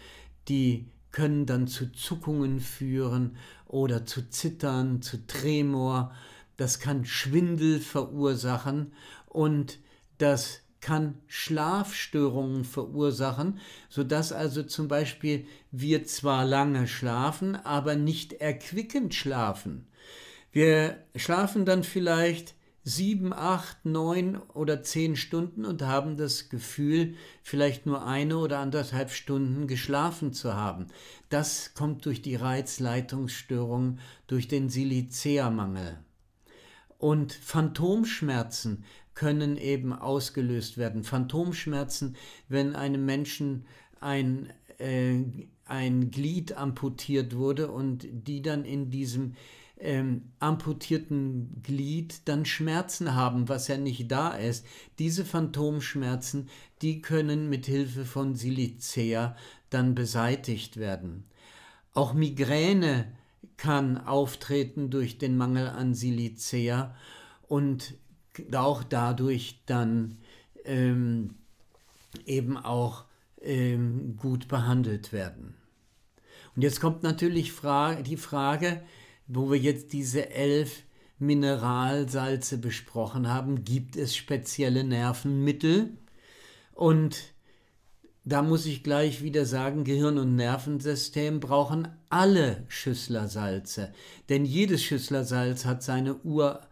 die können dann zu Zuckungen führen oder zu Zittern, zu Tremor. Das kann Schwindel verursachen und das kann Schlafstörungen verursachen, sodass also zum Beispiel wir zwar lange schlafen, aber nicht erquickend schlafen. Wir schlafen dann vielleicht sieben, acht, neun oder zehn Stunden und haben das Gefühl, vielleicht nur eine oder anderthalb Stunden geschlafen zu haben. Das kommt durch die Reizleitungsstörung, durch den Silizeamangel. Und Phantomschmerzen können eben ausgelöst werden. Phantomschmerzen, wenn einem Menschen ein äh, ein Glied amputiert wurde und die dann in diesem ähm, amputierten Glied dann Schmerzen haben, was ja nicht da ist. Diese Phantomschmerzen, die können mit Hilfe von Silicea dann beseitigt werden. Auch Migräne kann auftreten durch den Mangel an Silicea und auch dadurch dann ähm, eben auch ähm, gut behandelt werden. Und jetzt kommt natürlich Fra die Frage, wo wir jetzt diese elf Mineralsalze besprochen haben, gibt es spezielle Nervenmittel. Und da muss ich gleich wieder sagen, Gehirn und Nervensystem brauchen alle Schüsslersalze. Denn jedes Schüsslersalz hat seine ureigenen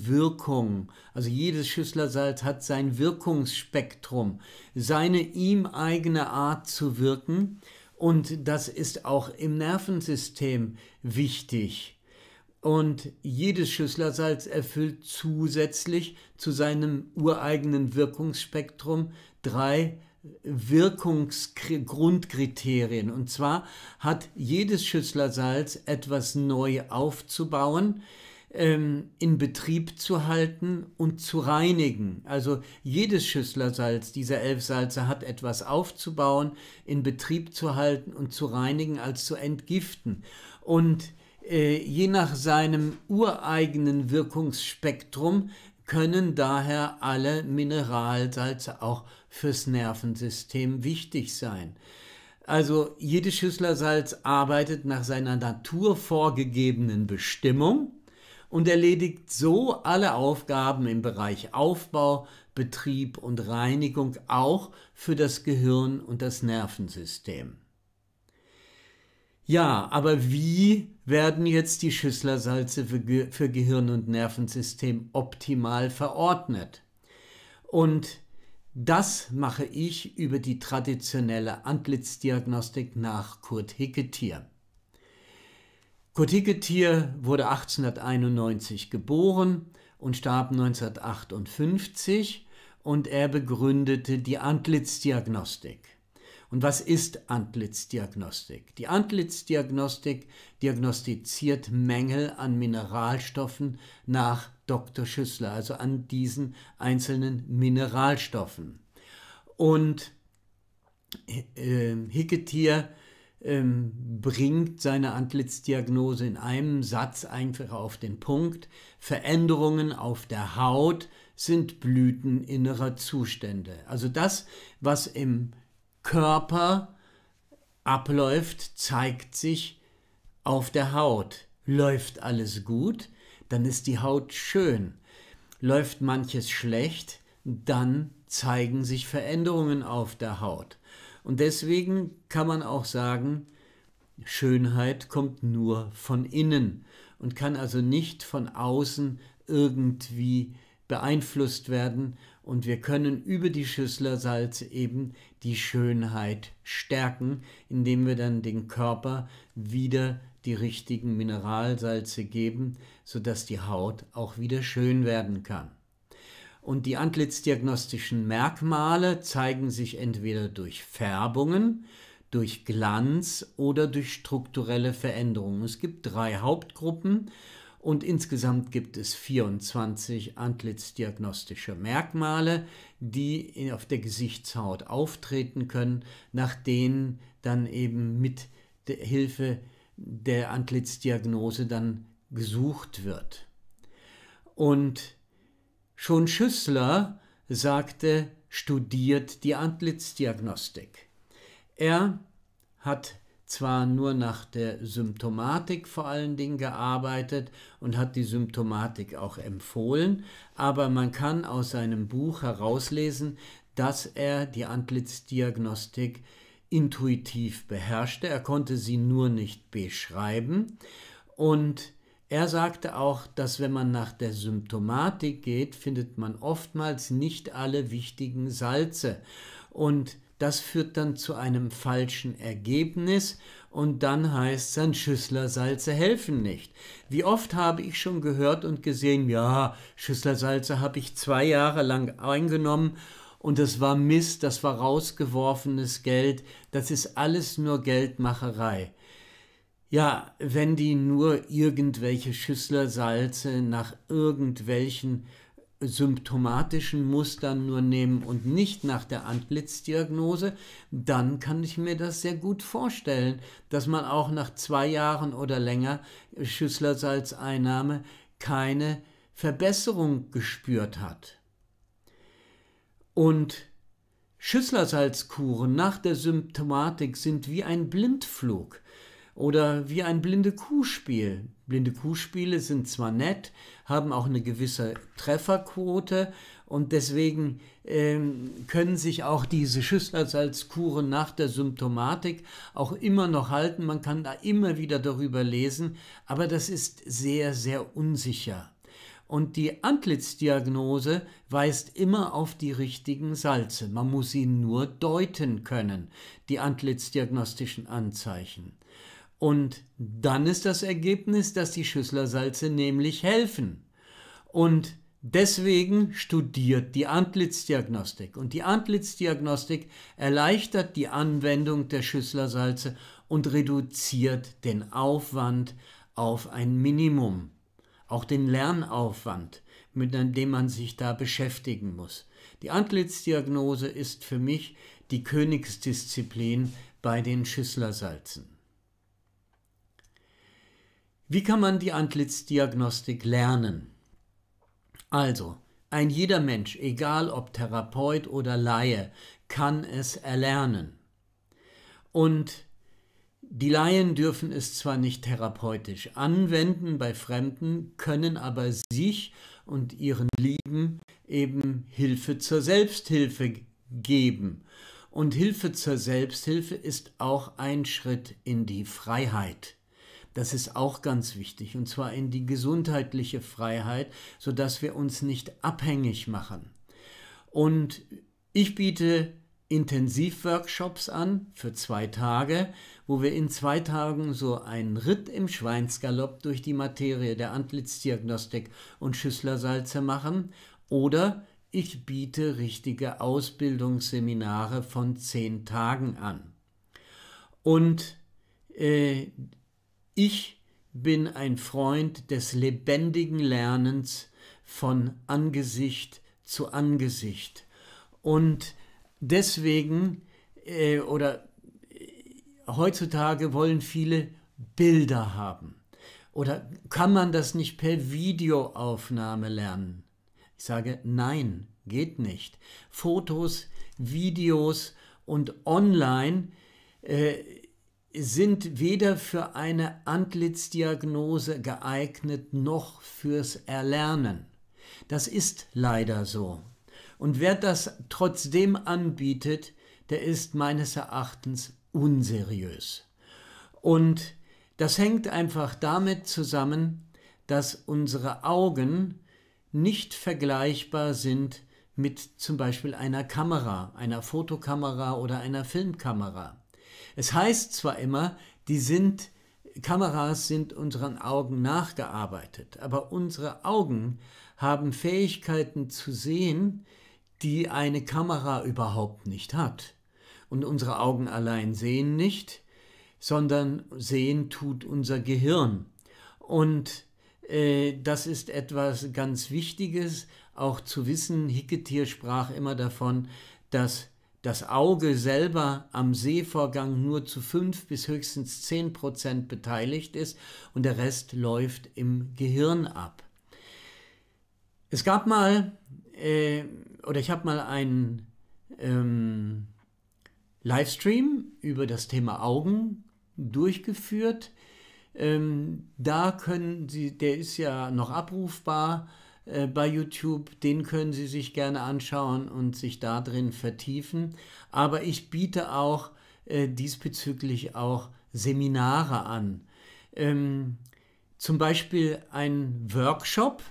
äh, Wirkungen. Also jedes Schüsslersalz hat sein Wirkungsspektrum, seine ihm eigene Art zu wirken. Und das ist auch im Nervensystem wichtig. Und jedes Schüsslersalz erfüllt zusätzlich zu seinem ureigenen Wirkungsspektrum drei Wirkungsgrundkriterien. Und zwar hat jedes Schüsslersalz etwas neu aufzubauen, ähm, in Betrieb zu halten und zu reinigen. Also jedes Schüsslersalz dieser elf Salze hat etwas aufzubauen, in Betrieb zu halten und zu reinigen als zu entgiften. Und äh, je nach seinem ureigenen Wirkungsspektrum können daher alle Mineralsalze auch fürs Nervensystem wichtig sein. Also jedes Schüsslersalz arbeitet nach seiner naturvorgegebenen Bestimmung und erledigt so alle Aufgaben im Bereich Aufbau, Betrieb und Reinigung auch für das Gehirn und das Nervensystem. Ja, aber wie werden jetzt die Schüsslersalze für, Ge für Gehirn und Nervensystem optimal verordnet? Und das mache ich über die traditionelle Antlitzdiagnostik nach Kurt Hicketier. Kottiketier wurde 1891 geboren und starb 1958 und er begründete die Antlitzdiagnostik. Und was ist Antlitzdiagnostik? Die Antlitzdiagnostik diagnostiziert Mängel an Mineralstoffen nach Dr. Schüssler, also an diesen einzelnen Mineralstoffen. Und äh, äh Hicketier ähm, bringt seine Antlitzdiagnose in einem Satz einfach auf den Punkt. Veränderungen auf der Haut sind Blüten innerer Zustände. Also das, was im Körper abläuft, zeigt sich auf der Haut. Läuft alles gut, dann ist die Haut schön. Läuft manches schlecht, dann zeigen sich Veränderungen auf der Haut. Und deswegen kann man auch sagen, Schönheit kommt nur von innen und kann also nicht von außen irgendwie beeinflusst werden. Und wir können über die Schüsslersalze eben die Schönheit stärken, indem wir dann den Körper wieder die richtigen Mineralsalze geben, sodass die Haut auch wieder schön werden kann. Und die antlitzdiagnostischen Merkmale zeigen sich entweder durch Färbungen, durch Glanz oder durch strukturelle Veränderungen. Es gibt drei Hauptgruppen und insgesamt gibt es 24 antlitzdiagnostische Merkmale, die auf der Gesichtshaut auftreten können, nach denen dann eben mit der Hilfe der Antlitzdiagnose dann gesucht wird. Und Schon Schüssler sagte, studiert die Antlitzdiagnostik. Er hat zwar nur nach der Symptomatik vor allen Dingen gearbeitet und hat die Symptomatik auch empfohlen, aber man kann aus seinem Buch herauslesen, dass er die Antlitzdiagnostik intuitiv beherrschte. Er konnte sie nur nicht beschreiben und er sagte auch, dass wenn man nach der Symptomatik geht, findet man oftmals nicht alle wichtigen Salze. Und das führt dann zu einem falschen Ergebnis und dann heißt es dann, Schüsslersalze helfen nicht. Wie oft habe ich schon gehört und gesehen, ja, Schüsslersalze habe ich zwei Jahre lang eingenommen und das war Mist, das war rausgeworfenes Geld, das ist alles nur Geldmacherei. Ja, wenn die nur irgendwelche Schüsslersalze nach irgendwelchen symptomatischen Mustern nur nehmen und nicht nach der Antlitzdiagnose, dann kann ich mir das sehr gut vorstellen, dass man auch nach zwei Jahren oder länger Schüsslersalzeinnahme keine Verbesserung gespürt hat. Und Schüsslersalzkuren nach der Symptomatik sind wie ein Blindflug oder wie ein blinde Kuhspiel. Blinde Kuhspiele sind zwar nett, haben auch eine gewisse Trefferquote und deswegen ähm, können sich auch diese Schüsslersalzkuren nach der Symptomatik auch immer noch halten. Man kann da immer wieder darüber lesen, aber das ist sehr, sehr unsicher. Und die Antlitzdiagnose weist immer auf die richtigen Salze. Man muss sie nur deuten können, die antlitzdiagnostischen Anzeichen. Und dann ist das Ergebnis, dass die Schüsslersalze nämlich helfen. Und deswegen studiert die Antlitzdiagnostik. Und die Antlitzdiagnostik erleichtert die Anwendung der Schüsslersalze und reduziert den Aufwand auf ein Minimum. Auch den Lernaufwand, mit dem man sich da beschäftigen muss. Die Antlitzdiagnose ist für mich die Königsdisziplin bei den Schüsslersalzen. Wie kann man die Antlitzdiagnostik lernen? Also, ein jeder Mensch, egal ob Therapeut oder Laie, kann es erlernen. Und die Laien dürfen es zwar nicht therapeutisch anwenden bei Fremden, können aber sich und ihren Lieben eben Hilfe zur Selbsthilfe geben. Und Hilfe zur Selbsthilfe ist auch ein Schritt in die Freiheit. Das ist auch ganz wichtig, und zwar in die gesundheitliche Freiheit, sodass wir uns nicht abhängig machen. Und ich biete Intensivworkshops an für zwei Tage, wo wir in zwei Tagen so einen Ritt im Schweinsgalopp durch die Materie der Antlitzdiagnostik und Schüsslersalze machen oder ich biete richtige Ausbildungsseminare von zehn Tagen an. Und äh, ich bin ein Freund des lebendigen Lernens von Angesicht zu Angesicht. Und deswegen äh, oder äh, heutzutage wollen viele Bilder haben. Oder kann man das nicht per Videoaufnahme lernen? Ich sage nein, geht nicht. Fotos, Videos und online äh, sind weder für eine Antlitzdiagnose geeignet noch fürs Erlernen. Das ist leider so. Und wer das trotzdem anbietet, der ist meines Erachtens unseriös. Und das hängt einfach damit zusammen, dass unsere Augen nicht vergleichbar sind mit zum Beispiel einer Kamera, einer Fotokamera oder einer Filmkamera. Es heißt zwar immer, die sind, Kameras sind unseren Augen nachgearbeitet, aber unsere Augen haben Fähigkeiten zu sehen, die eine Kamera überhaupt nicht hat. Und unsere Augen allein sehen nicht, sondern sehen tut unser Gehirn. Und äh, das ist etwas ganz Wichtiges, auch zu wissen. Hicketier sprach immer davon, dass das Auge selber am Sehvorgang nur zu 5 bis höchstens 10 Prozent beteiligt ist und der Rest läuft im Gehirn ab. Es gab mal, äh, oder ich habe mal einen ähm, Livestream über das Thema Augen durchgeführt. Ähm, da können Sie, der ist ja noch abrufbar, äh, bei YouTube. Den können Sie sich gerne anschauen und sich darin vertiefen. Aber ich biete auch äh, diesbezüglich auch Seminare an. Ähm, zum Beispiel ein Workshop.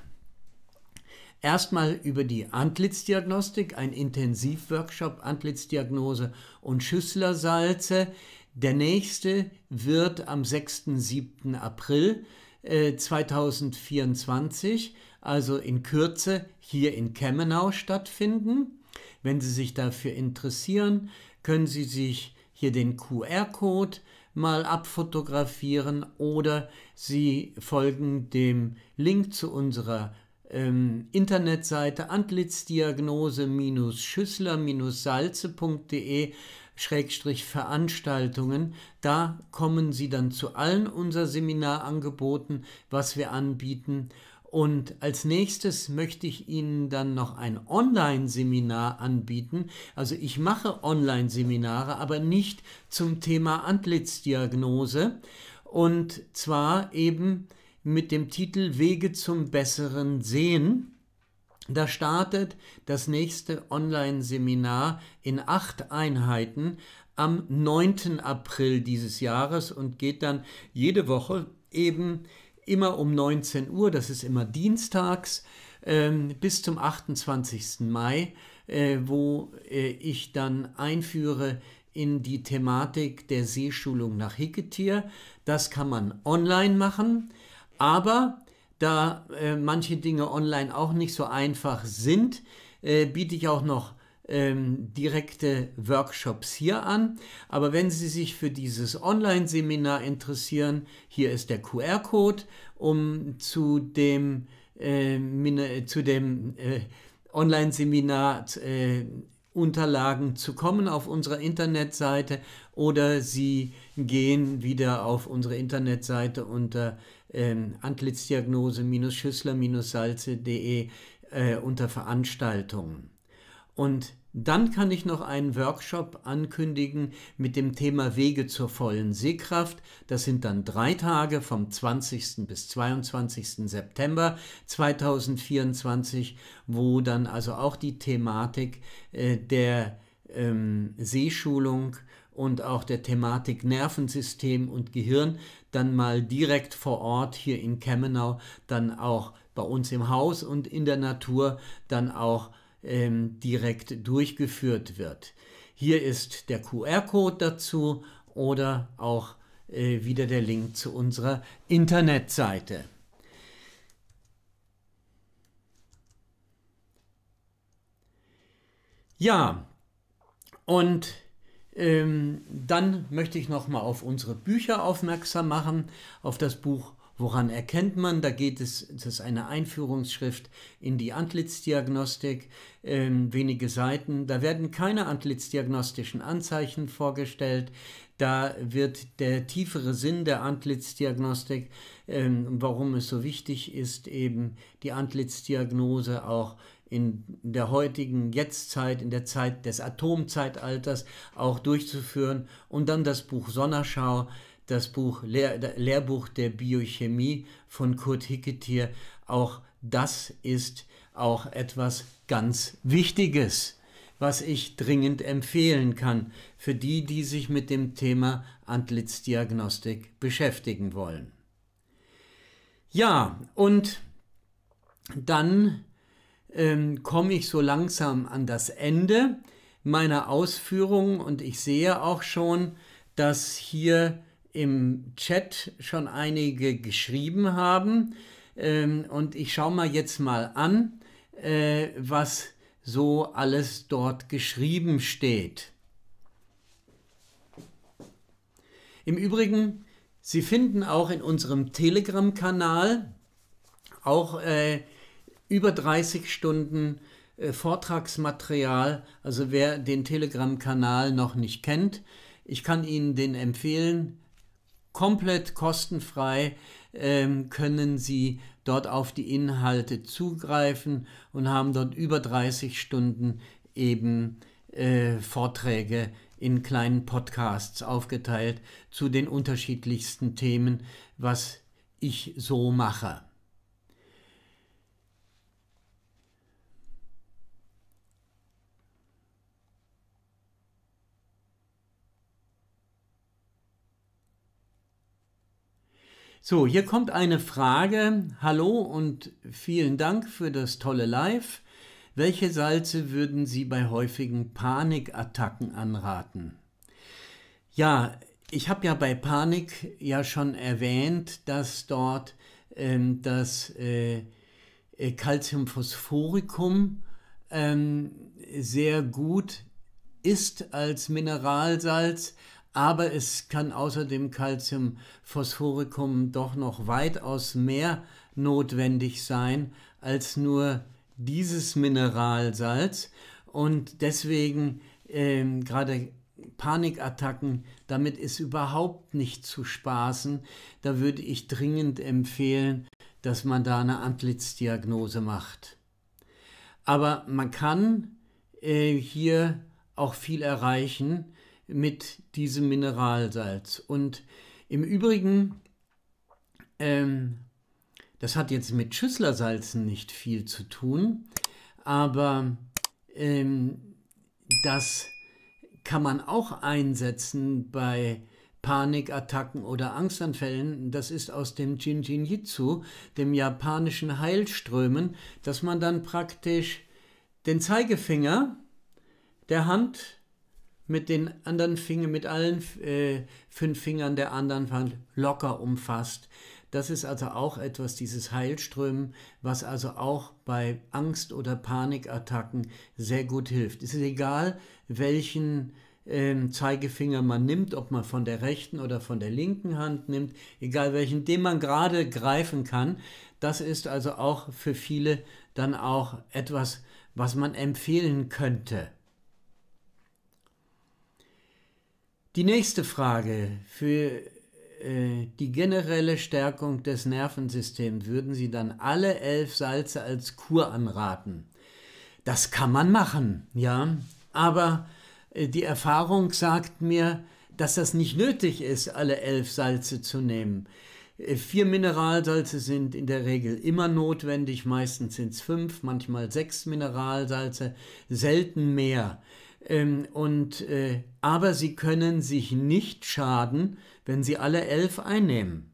Erstmal über die Antlitzdiagnostik, ein Intensivworkshop, Antlitzdiagnose und Schüsslersalze. Der nächste wird am 6. 7. April äh, 2024 also in Kürze hier in Kemmenau stattfinden. Wenn Sie sich dafür interessieren, können Sie sich hier den QR-Code mal abfotografieren oder Sie folgen dem Link zu unserer ähm, Internetseite antlitzdiagnose-schüssler-salze.de Schrägstrich Veranstaltungen. Da kommen Sie dann zu allen unserer Seminarangeboten, was wir anbieten und als nächstes möchte ich Ihnen dann noch ein Online-Seminar anbieten. Also ich mache Online-Seminare, aber nicht zum Thema Antlitzdiagnose. Und zwar eben mit dem Titel Wege zum besseren Sehen. Da startet das nächste Online-Seminar in acht Einheiten am 9. April dieses Jahres und geht dann jede Woche eben immer um 19 Uhr, das ist immer dienstags, ähm, bis zum 28. Mai, äh, wo äh, ich dann einführe in die Thematik der Seeschulung nach Hicketier. Das kann man online machen, aber da äh, manche Dinge online auch nicht so einfach sind, biete ich auch noch ähm, direkte Workshops hier an. Aber wenn Sie sich für dieses Online-Seminar interessieren, hier ist der QR-Code, um zu dem, ähm, äh, dem äh, Online-Seminar äh, Unterlagen zu kommen auf unserer Internetseite oder Sie gehen wieder auf unsere Internetseite unter ähm, antlitzdiagnose-schüssler-salze.de äh, unter Veranstaltungen. Und dann kann ich noch einen Workshop ankündigen mit dem Thema Wege zur vollen Sehkraft. Das sind dann drei Tage vom 20. bis 22. September 2024, wo dann also auch die Thematik äh, der ähm, Sehschulung und auch der Thematik Nervensystem und Gehirn dann mal direkt vor Ort hier in Kemmenau, dann auch bei uns im Haus und in der Natur dann auch ähm, direkt durchgeführt wird. Hier ist der QR-Code dazu oder auch äh, wieder der Link zu unserer Internetseite. Ja, und ähm, dann möchte ich nochmal auf unsere Bücher aufmerksam machen, auf das Buch Woran erkennt man? Da geht es, das ist eine Einführungsschrift in die Antlitzdiagnostik, ähm, wenige Seiten. Da werden keine antlitzdiagnostischen Anzeichen vorgestellt. Da wird der tiefere Sinn der Antlitzdiagnostik, ähm, warum es so wichtig ist, eben die Antlitzdiagnose auch in der heutigen Jetztzeit, in der Zeit des Atomzeitalters auch durchzuführen und dann das Buch Sonnerschau das Buch Lehr Lehrbuch der Biochemie von Kurt Hicketier, auch das ist auch etwas ganz Wichtiges, was ich dringend empfehlen kann für die, die sich mit dem Thema Antlitzdiagnostik beschäftigen wollen. Ja, und dann ähm, komme ich so langsam an das Ende meiner Ausführungen und ich sehe auch schon, dass hier im Chat schon einige geschrieben haben. Ähm, und ich schaue mal jetzt mal an, äh, was so alles dort geschrieben steht. Im Übrigen, Sie finden auch in unserem Telegram-Kanal auch äh, über 30 Stunden äh, Vortragsmaterial. Also wer den Telegram-Kanal noch nicht kennt, ich kann Ihnen den empfehlen komplett kostenfrei ähm, können Sie dort auf die Inhalte zugreifen und haben dort über 30 Stunden eben äh, Vorträge in kleinen Podcasts aufgeteilt zu den unterschiedlichsten Themen, was ich so mache. So, hier kommt eine Frage. Hallo und vielen Dank für das tolle Live. Welche Salze würden Sie bei häufigen Panikattacken anraten? Ja, ich habe ja bei Panik ja schon erwähnt, dass dort ähm, das äh, äh Calciumphosphoricum ähm, sehr gut ist als Mineralsalz, aber es kann außerdem Calcium Phosphoricum doch noch weitaus mehr notwendig sein als nur dieses Mineralsalz und deswegen äh, gerade Panikattacken, damit ist überhaupt nicht zu spaßen. Da würde ich dringend empfehlen, dass man da eine Antlitzdiagnose macht. Aber man kann äh, hier auch viel erreichen mit diesem Mineralsalz. Und im Übrigen, ähm, das hat jetzt mit Schüsslersalzen nicht viel zu tun, aber ähm, das kann man auch einsetzen bei Panikattacken oder Angstanfällen. Das ist aus dem Jinjinjitsu, dem japanischen Heilströmen, dass man dann praktisch den Zeigefinger der Hand mit den anderen Fingern, mit allen äh, fünf Fingern der anderen Hand locker umfasst. Das ist also auch etwas, dieses Heilströmen, was also auch bei Angst- oder Panikattacken sehr gut hilft. Es ist egal, welchen ähm, Zeigefinger man nimmt, ob man von der rechten oder von der linken Hand nimmt, egal welchen, den man gerade greifen kann. Das ist also auch für viele dann auch etwas, was man empfehlen könnte. Die nächste Frage für äh, die generelle Stärkung des Nervensystems würden Sie dann alle elf Salze als Kur anraten? Das kann man machen, ja, aber äh, die Erfahrung sagt mir, dass das nicht nötig ist, alle elf Salze zu nehmen. Äh, vier Mineralsalze sind in der Regel immer notwendig, meistens sind es fünf, manchmal sechs Mineralsalze, selten mehr. Ähm, und, äh, aber sie können sich nicht schaden, wenn sie alle elf einnehmen.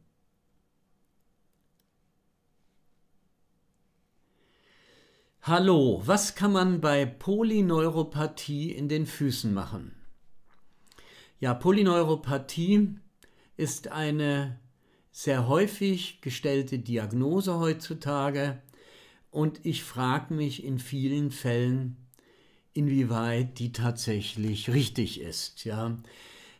Hallo, was kann man bei Polyneuropathie in den Füßen machen? Ja, Polyneuropathie ist eine sehr häufig gestellte Diagnose heutzutage und ich frage mich in vielen Fällen, inwieweit die tatsächlich richtig ist. Ja.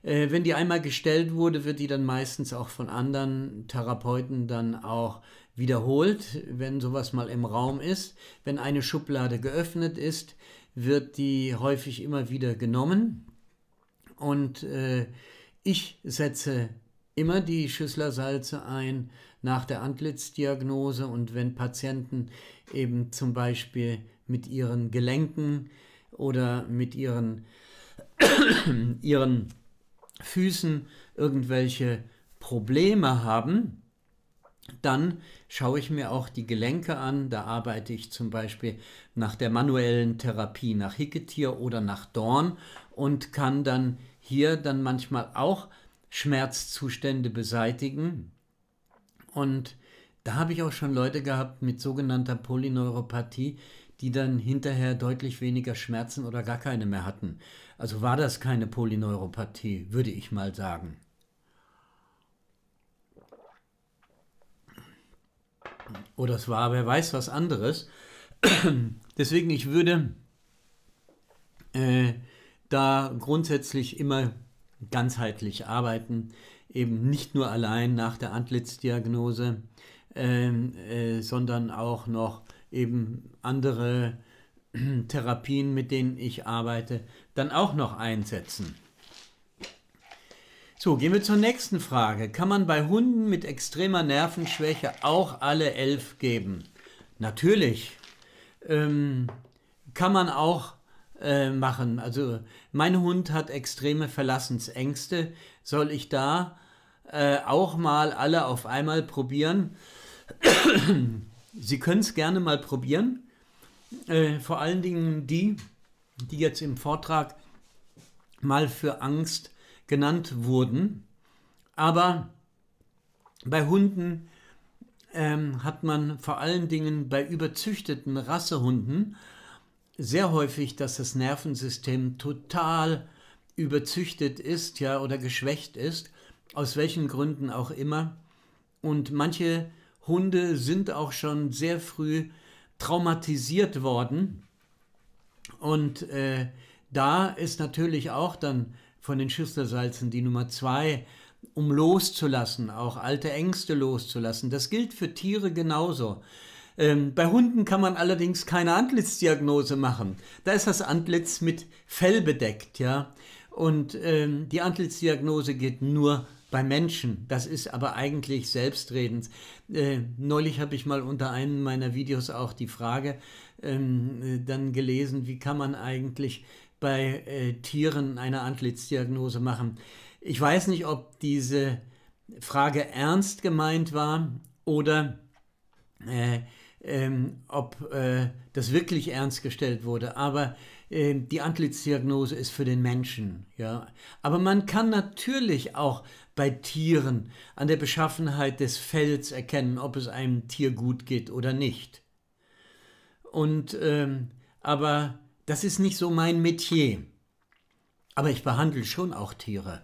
Äh, wenn die einmal gestellt wurde, wird die dann meistens auch von anderen Therapeuten dann auch wiederholt, wenn sowas mal im Raum ist. Wenn eine Schublade geöffnet ist, wird die häufig immer wieder genommen. Und äh, ich setze immer die Schüsslersalze ein nach der Antlitzdiagnose und wenn Patienten eben zum Beispiel mit ihren Gelenken oder mit ihren, ihren Füßen irgendwelche Probleme haben, dann schaue ich mir auch die Gelenke an. Da arbeite ich zum Beispiel nach der manuellen Therapie nach Hicketier oder nach Dorn und kann dann hier dann manchmal auch Schmerzzustände beseitigen. Und da habe ich auch schon Leute gehabt mit sogenannter Polyneuropathie, die dann hinterher deutlich weniger Schmerzen oder gar keine mehr hatten. Also war das keine Polyneuropathie, würde ich mal sagen. Oder oh, es war, wer weiß, was anderes. Deswegen, ich würde äh, da grundsätzlich immer ganzheitlich arbeiten, eben nicht nur allein nach der Antlitzdiagnose, äh, äh, sondern auch noch eben andere Therapien, mit denen ich arbeite, dann auch noch einsetzen. So, gehen wir zur nächsten Frage. Kann man bei Hunden mit extremer Nervenschwäche auch alle elf geben? Natürlich. Ähm, kann man auch äh, machen. Also mein Hund hat extreme Verlassensängste. Soll ich da äh, auch mal alle auf einmal probieren? Sie können es gerne mal probieren. Äh, vor allen Dingen die, die jetzt im Vortrag mal für Angst genannt wurden. Aber bei Hunden ähm, hat man vor allen Dingen bei überzüchteten Rassehunden sehr häufig, dass das Nervensystem total überzüchtet ist, ja, oder geschwächt ist, aus welchen Gründen auch immer. Und manche Hunde sind auch schon sehr früh traumatisiert worden. Und äh, da ist natürlich auch dann von den Schüstersalzen die Nummer zwei, um loszulassen, auch alte Ängste loszulassen. Das gilt für Tiere genauso. Ähm, bei Hunden kann man allerdings keine Antlitzdiagnose machen. Da ist das Antlitz mit Fell bedeckt, ja. Und ähm, die Antlitzdiagnose geht nur bei Menschen. Das ist aber eigentlich selbstredend. Äh, neulich habe ich mal unter einem meiner Videos auch die Frage ähm, äh, dann gelesen, wie kann man eigentlich bei äh, Tieren eine Antlitzdiagnose machen. Ich weiß nicht, ob diese Frage ernst gemeint war oder äh, ähm, ob äh, das wirklich ernst gestellt wurde. Aber äh, die Antlitzdiagnose ist für den Menschen. Ja. Aber man kann natürlich auch bei Tieren, an der Beschaffenheit des Fells erkennen, ob es einem Tier gut geht oder nicht. Und ähm, aber das ist nicht so mein Metier. Aber ich behandle schon auch Tiere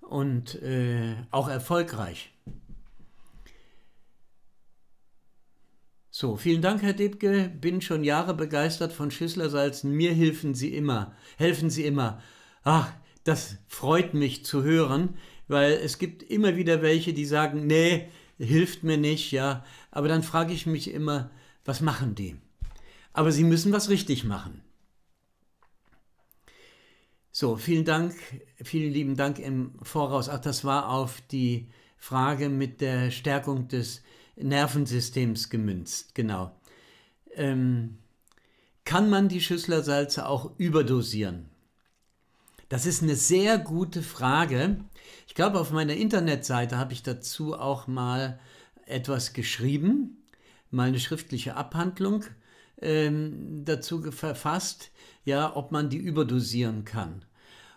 und äh, auch erfolgreich. So, vielen Dank, Herr Debke. Bin schon Jahre begeistert von Schüsslersalzen. Mir helfen Sie immer. Helfen Sie immer. Ach, das freut mich zu hören weil es gibt immer wieder welche, die sagen, nee, hilft mir nicht, ja. Aber dann frage ich mich immer, was machen die? Aber sie müssen was richtig machen. So, vielen Dank, vielen lieben Dank im Voraus. Ach, das war auf die Frage mit der Stärkung des Nervensystems gemünzt, genau. Ähm, kann man die Schüsslersalze auch überdosieren? Das ist eine sehr gute Frage. Ich glaube, auf meiner Internetseite habe ich dazu auch mal etwas geschrieben, mal eine schriftliche Abhandlung ähm, dazu verfasst, ja, ob man die überdosieren kann.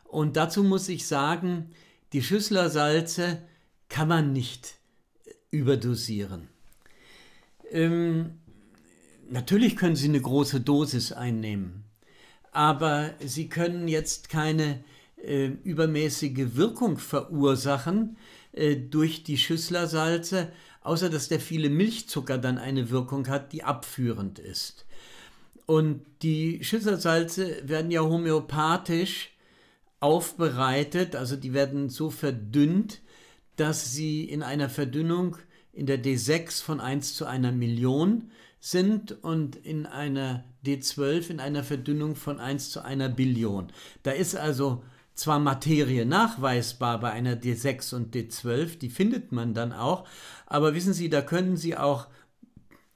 Und dazu muss ich sagen, die Schüsslersalze kann man nicht äh, überdosieren. Ähm, natürlich können Sie eine große Dosis einnehmen aber sie können jetzt keine äh, übermäßige Wirkung verursachen äh, durch die Schüsslersalze, außer dass der viele Milchzucker dann eine Wirkung hat, die abführend ist. Und die Schüsslersalze werden ja homöopathisch aufbereitet, also die werden so verdünnt, dass sie in einer Verdünnung in der D6 von 1 zu einer Million sind und in einer D12 in einer Verdünnung von 1 zu einer Billion. Da ist also zwar Materie nachweisbar bei einer D6 und D12, die findet man dann auch, aber wissen Sie, da können Sie auch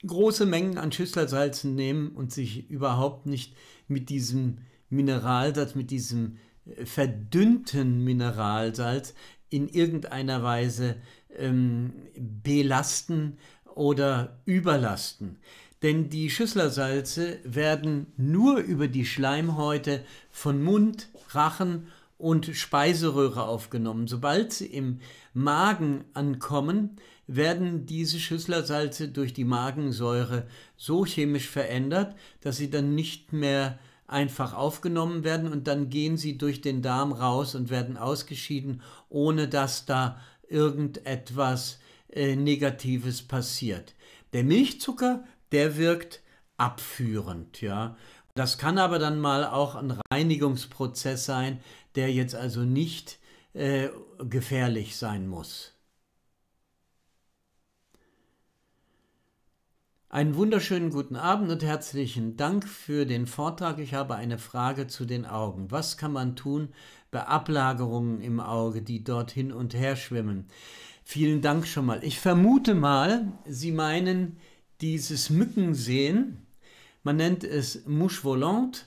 große Mengen an Schüsselsalzen nehmen und sich überhaupt nicht mit diesem Mineralsalz, mit diesem äh, verdünnten Mineralsalz in irgendeiner Weise ähm, belasten oder überlasten denn die Schüsslersalze werden nur über die Schleimhäute von Mund, Rachen und Speiseröhre aufgenommen. Sobald sie im Magen ankommen, werden diese Schüsslersalze durch die Magensäure so chemisch verändert, dass sie dann nicht mehr einfach aufgenommen werden und dann gehen sie durch den Darm raus und werden ausgeschieden, ohne dass da irgendetwas äh, Negatives passiert. Der Milchzucker der wirkt abführend, ja. Das kann aber dann mal auch ein Reinigungsprozess sein, der jetzt also nicht äh, gefährlich sein muss. Einen wunderschönen guten Abend und herzlichen Dank für den Vortrag. Ich habe eine Frage zu den Augen. Was kann man tun bei Ablagerungen im Auge, die dort hin und her schwimmen? Vielen Dank schon mal. Ich vermute mal, Sie meinen dieses Mückensehen, man nennt es Mouche Volante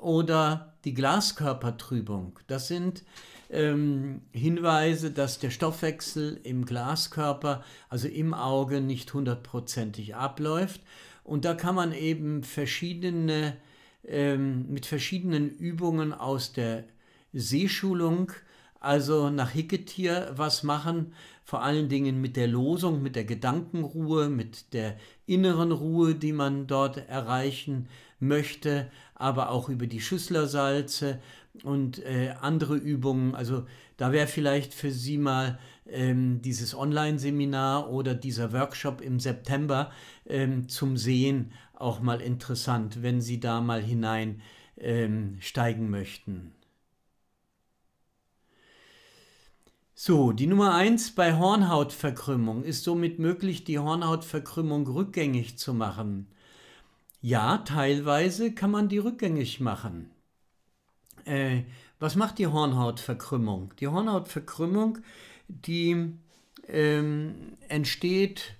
oder die Glaskörpertrübung. Das sind ähm, Hinweise, dass der Stoffwechsel im Glaskörper, also im Auge, nicht hundertprozentig abläuft. Und da kann man eben verschiedene, ähm, mit verschiedenen Übungen aus der Sehschulung also nach Hicketier was machen, vor allen Dingen mit der Losung, mit der Gedankenruhe, mit der inneren Ruhe, die man dort erreichen möchte, aber auch über die Schüsslersalze und äh, andere Übungen. Also da wäre vielleicht für Sie mal ähm, dieses Online-Seminar oder dieser Workshop im September ähm, zum Sehen auch mal interessant, wenn Sie da mal hinein ähm, steigen möchten. So, die Nummer 1 bei Hornhautverkrümmung ist somit möglich, die Hornhautverkrümmung rückgängig zu machen. Ja, teilweise kann man die rückgängig machen. Äh, was macht die Hornhautverkrümmung? Die Hornhautverkrümmung, die ähm, entsteht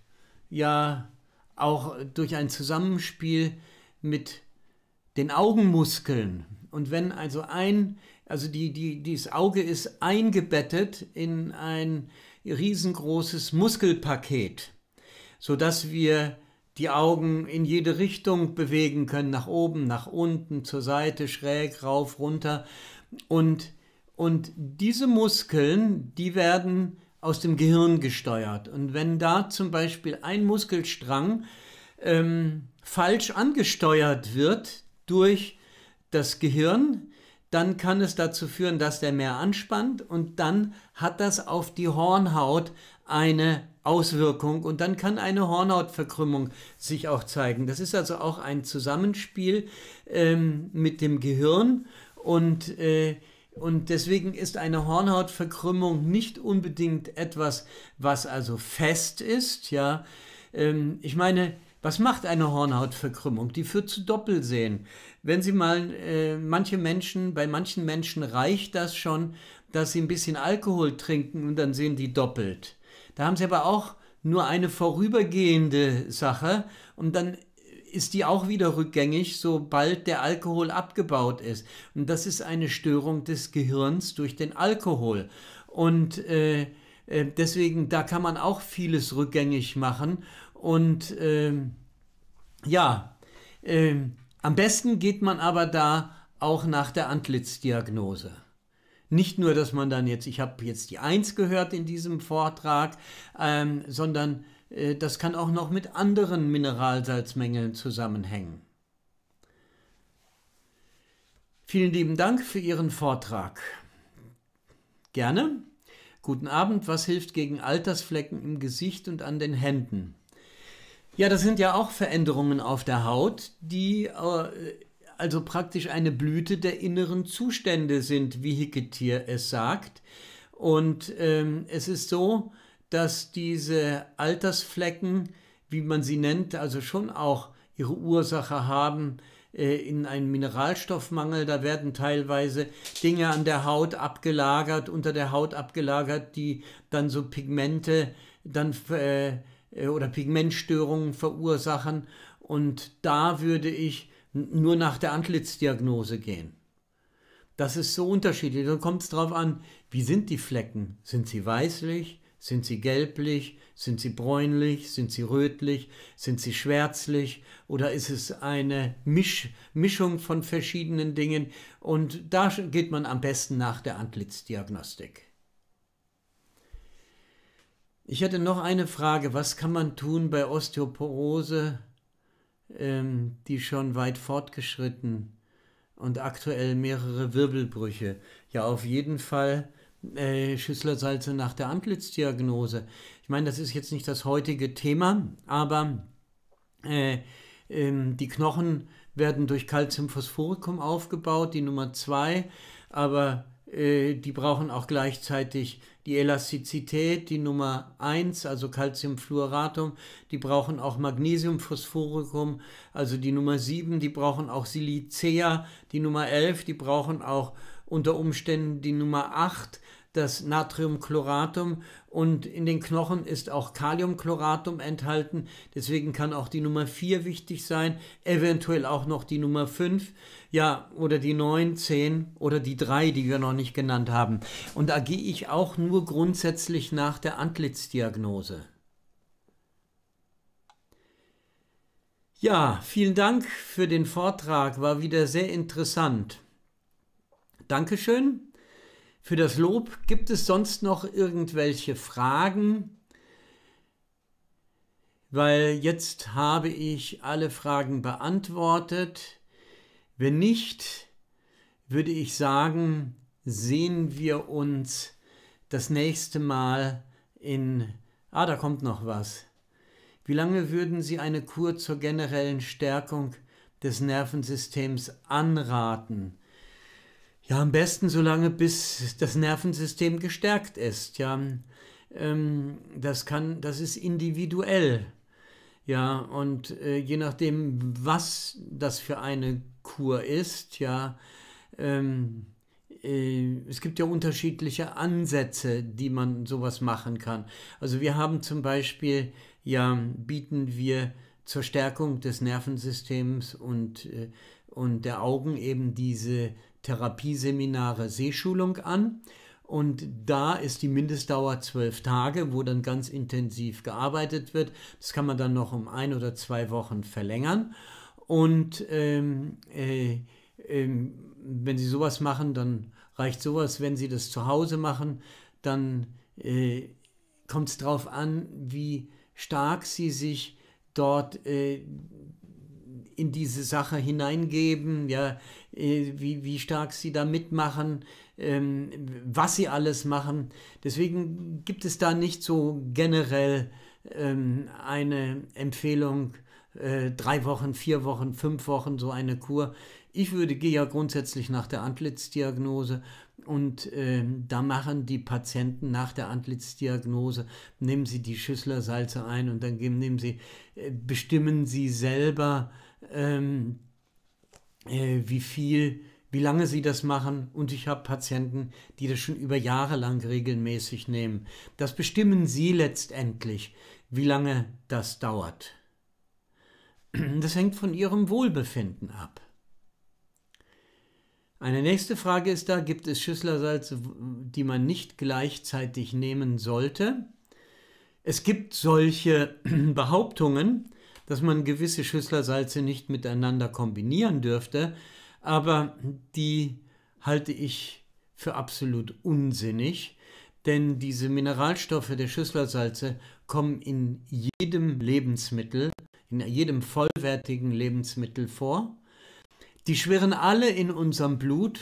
ja auch durch ein Zusammenspiel mit den Augenmuskeln. Und wenn also ein also die, die, dieses Auge ist eingebettet in ein riesengroßes Muskelpaket, sodass wir die Augen in jede Richtung bewegen können, nach oben, nach unten, zur Seite, schräg, rauf, runter. Und, und diese Muskeln, die werden aus dem Gehirn gesteuert. Und wenn da zum Beispiel ein Muskelstrang ähm, falsch angesteuert wird durch das Gehirn, dann kann es dazu führen, dass der mehr anspannt und dann hat das auf die Hornhaut eine Auswirkung und dann kann eine Hornhautverkrümmung sich auch zeigen. Das ist also auch ein Zusammenspiel ähm, mit dem Gehirn und äh, und deswegen ist eine Hornhautverkrümmung nicht unbedingt etwas, was also fest ist. Ja, ähm, ich meine, was macht eine Hornhautverkrümmung? Die führt zu Doppelsehen wenn Sie mal, äh, manche Menschen, bei manchen Menschen reicht das schon, dass sie ein bisschen Alkohol trinken und dann sehen die doppelt. Da haben Sie aber auch nur eine vorübergehende Sache und dann ist die auch wieder rückgängig, sobald der Alkohol abgebaut ist. Und das ist eine Störung des Gehirns durch den Alkohol. Und äh, äh deswegen, da kann man auch vieles rückgängig machen. Und äh, ja, äh, am besten geht man aber da auch nach der Antlitzdiagnose. Nicht nur, dass man dann jetzt, ich habe jetzt die Eins gehört in diesem Vortrag, ähm, sondern äh, das kann auch noch mit anderen Mineralsalzmängeln zusammenhängen. Vielen lieben Dank für Ihren Vortrag. Gerne. Guten Abend. Was hilft gegen Altersflecken im Gesicht und an den Händen? Ja, das sind ja auch Veränderungen auf der Haut, die äh, also praktisch eine Blüte der inneren Zustände sind, wie Hicketier es sagt. Und ähm, es ist so, dass diese Altersflecken, wie man sie nennt, also schon auch ihre Ursache haben äh, in einem Mineralstoffmangel. Da werden teilweise Dinge an der Haut abgelagert, unter der Haut abgelagert, die dann so Pigmente dann äh, äh, oder Pigmentstörungen verursachen. Und da würde ich nur nach der Antlitzdiagnose gehen. Das ist so unterschiedlich. Dann kommt es darauf an, wie sind die Flecken? Sind sie weißlich? Sind sie gelblich? Sind sie bräunlich? Sind sie rötlich? Sind sie schwärzlich? Oder ist es eine Misch Mischung von verschiedenen Dingen? Und da geht man am besten nach der Antlitzdiagnostik. Ich hätte noch eine Frage. Was kann man tun bei Osteoporose, ähm, die schon weit fortgeschritten und aktuell mehrere Wirbelbrüche? Ja, auf jeden Fall äh, Schüsslersalze nach der Antlitzdiagnose. Ich meine, das ist jetzt nicht das heutige Thema, aber äh, ähm, die Knochen werden durch Calciumphosphoricum aufgebaut, die Nummer zwei. Aber äh, die brauchen auch gleichzeitig die Elastizität, die Nummer 1, also Calciumfluoratum, die brauchen auch Magnesiumphosphoricum, also die Nummer 7, die brauchen auch Silicea, die Nummer 11, die brauchen auch unter Umständen die Nummer 8, das Natriumchloratum und in den Knochen ist auch Kaliumchloratum enthalten. Deswegen kann auch die Nummer 4 wichtig sein, eventuell auch noch die Nummer 5, ja, oder die 9, 10 oder die 3, die wir noch nicht genannt haben. Und da gehe ich auch nur grundsätzlich nach der Antlitzdiagnose. Ja, vielen Dank für den Vortrag, war wieder sehr interessant. Dankeschön. Für das Lob gibt es sonst noch irgendwelche Fragen? Weil jetzt habe ich alle Fragen beantwortet. Wenn nicht, würde ich sagen, sehen wir uns das nächste Mal in... Ah, da kommt noch was. Wie lange würden Sie eine Kur zur generellen Stärkung des Nervensystems anraten? Ja, am besten so lange, bis das Nervensystem gestärkt ist. Ja, ähm, das kann, das ist individuell. Ja, und äh, je nachdem, was das für eine Kur ist, ja, ähm, äh, es gibt ja unterschiedliche Ansätze, die man sowas machen kann. Also wir haben zum Beispiel, ja, bieten wir zur Stärkung des Nervensystems und, äh, und der Augen eben diese Therapieseminare Seeschulung an. Und da ist die Mindestdauer zwölf Tage, wo dann ganz intensiv gearbeitet wird. Das kann man dann noch um ein oder zwei Wochen verlängern. Und ähm, äh, äh, wenn Sie sowas machen, dann reicht sowas. Wenn Sie das zu Hause machen, dann äh, kommt es darauf an, wie stark Sie sich dort äh, in diese Sache hineingeben, ja, äh, wie, wie stark sie da mitmachen, ähm, was sie alles machen. Deswegen gibt es da nicht so generell ähm, eine Empfehlung, äh, drei Wochen, vier Wochen, fünf Wochen, so eine Kur. Ich würde, gehe ja grundsätzlich nach der Antlitzdiagnose und äh, da machen die Patienten nach der Antlitzdiagnose, nehmen sie die Schüsslersalze ein und dann geben, nehmen sie, äh, bestimmen sie selber, ähm, äh, wie viel, wie lange sie das machen. Und ich habe Patienten, die das schon über Jahre lang regelmäßig nehmen. Das bestimmen sie letztendlich, wie lange das dauert. Das hängt von ihrem Wohlbefinden ab. Eine nächste Frage ist da, gibt es Schüsslersalze, die man nicht gleichzeitig nehmen sollte? Es gibt solche Behauptungen, dass man gewisse Schüsslersalze nicht miteinander kombinieren dürfte, aber die halte ich für absolut unsinnig, denn diese Mineralstoffe der Schüsslersalze kommen in jedem Lebensmittel, in jedem vollwertigen Lebensmittel vor. Die schwirren alle in unserem Blut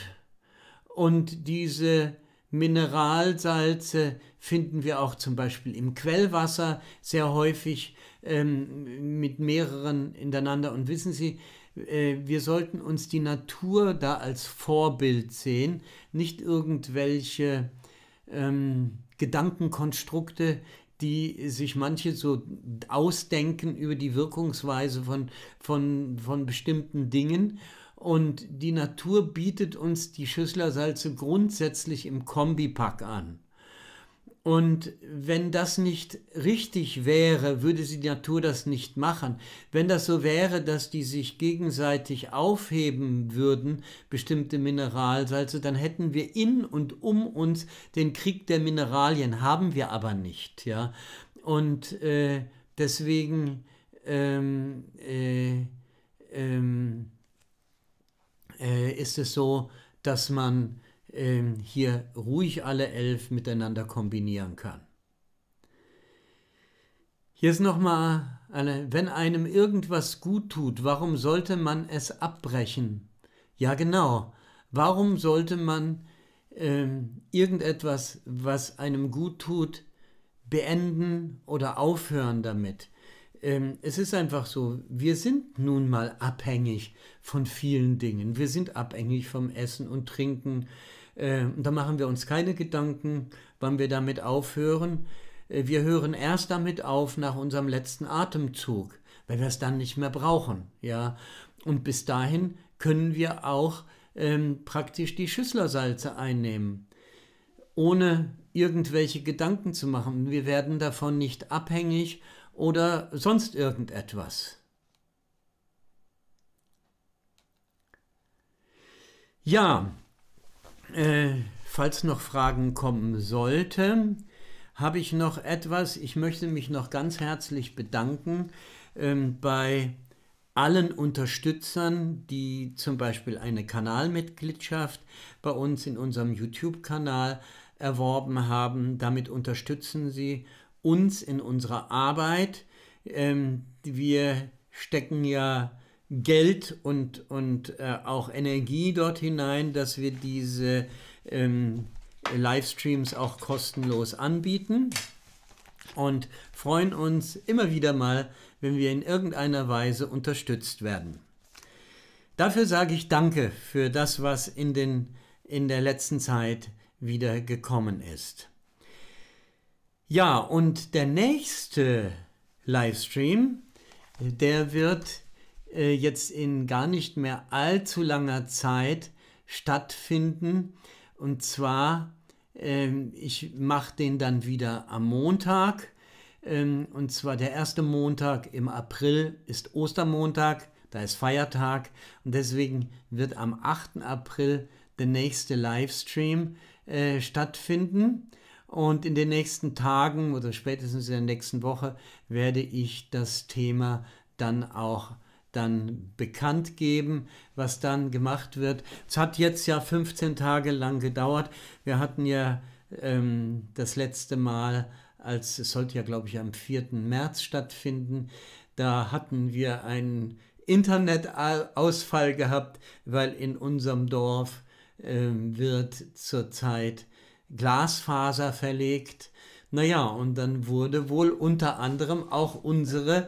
und diese Mineralsalze finden wir auch zum Beispiel im Quellwasser sehr häufig ähm, mit mehreren hintereinander. Und wissen Sie, äh, wir sollten uns die Natur da als Vorbild sehen, nicht irgendwelche ähm, Gedankenkonstrukte, die sich manche so ausdenken über die Wirkungsweise von, von, von bestimmten Dingen. Und die Natur bietet uns die Schüsslersalze grundsätzlich im Kombipack an. Und wenn das nicht richtig wäre, würde die Natur das nicht machen. Wenn das so wäre, dass die sich gegenseitig aufheben würden, bestimmte Mineralsalze, dann hätten wir in und um uns den Krieg der Mineralien, haben wir aber nicht. Ja? Und äh, deswegen ähm, äh, ähm, äh, ist es so, dass man ähm, hier ruhig alle elf miteinander kombinieren kann. Hier ist nochmal, eine, wenn einem irgendwas gut tut, warum sollte man es abbrechen? Ja genau, warum sollte man ähm, irgendetwas, was einem gut tut, beenden oder aufhören damit? Ähm, es ist einfach so, wir sind nun mal abhängig von vielen Dingen. Wir sind abhängig vom Essen und Trinken. Äh, da machen wir uns keine Gedanken, wann wir damit aufhören. Äh, wir hören erst damit auf nach unserem letzten Atemzug, weil wir es dann nicht mehr brauchen. Ja? Und bis dahin können wir auch ähm, praktisch die Schüsslersalze einnehmen, ohne irgendwelche Gedanken zu machen. Wir werden davon nicht abhängig oder sonst irgendetwas. Ja, äh, falls noch Fragen kommen sollten, habe ich noch etwas. Ich möchte mich noch ganz herzlich bedanken ähm, bei allen Unterstützern, die zum Beispiel eine Kanalmitgliedschaft bei uns in unserem YouTube-Kanal erworben haben. Damit unterstützen sie uns in unserer Arbeit. Ähm, wir stecken ja Geld und, und äh, auch Energie dort hinein, dass wir diese ähm, Livestreams auch kostenlos anbieten und freuen uns immer wieder mal, wenn wir in irgendeiner Weise unterstützt werden. Dafür sage ich Danke für das, was in, den, in der letzten Zeit wieder gekommen ist. Ja, und der nächste Livestream, der wird äh, jetzt in gar nicht mehr allzu langer Zeit stattfinden. Und zwar, ähm, ich mache den dann wieder am Montag. Ähm, und zwar der erste Montag im April ist Ostermontag, da ist Feiertag. Und deswegen wird am 8. April der nächste Livestream äh, stattfinden. Und in den nächsten Tagen oder spätestens in der nächsten Woche werde ich das Thema dann auch dann bekannt geben, was dann gemacht wird. Es hat jetzt ja 15 Tage lang gedauert. Wir hatten ja ähm, das letzte Mal, als es sollte ja, glaube ich, am 4. März stattfinden, da hatten wir einen Internetausfall gehabt, weil in unserem Dorf ähm, wird zurzeit Glasfaser verlegt. Naja, und dann wurde wohl unter anderem auch unsere äh,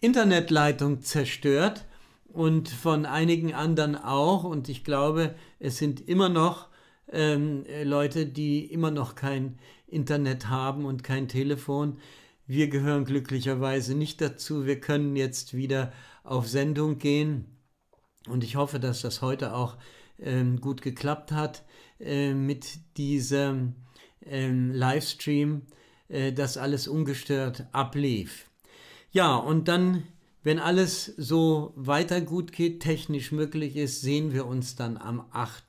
Internetleitung zerstört und von einigen anderen auch. Und ich glaube, es sind immer noch ähm, äh, Leute, die immer noch kein Internet haben und kein Telefon. Wir gehören glücklicherweise nicht dazu. Wir können jetzt wieder auf Sendung gehen. Und ich hoffe, dass das heute auch ähm, gut geklappt hat äh, mit diesem ähm, Livestream, äh, dass alles ungestört ablief. Ja, und dann, wenn alles so weiter gut geht, technisch möglich ist, sehen wir uns dann am 8.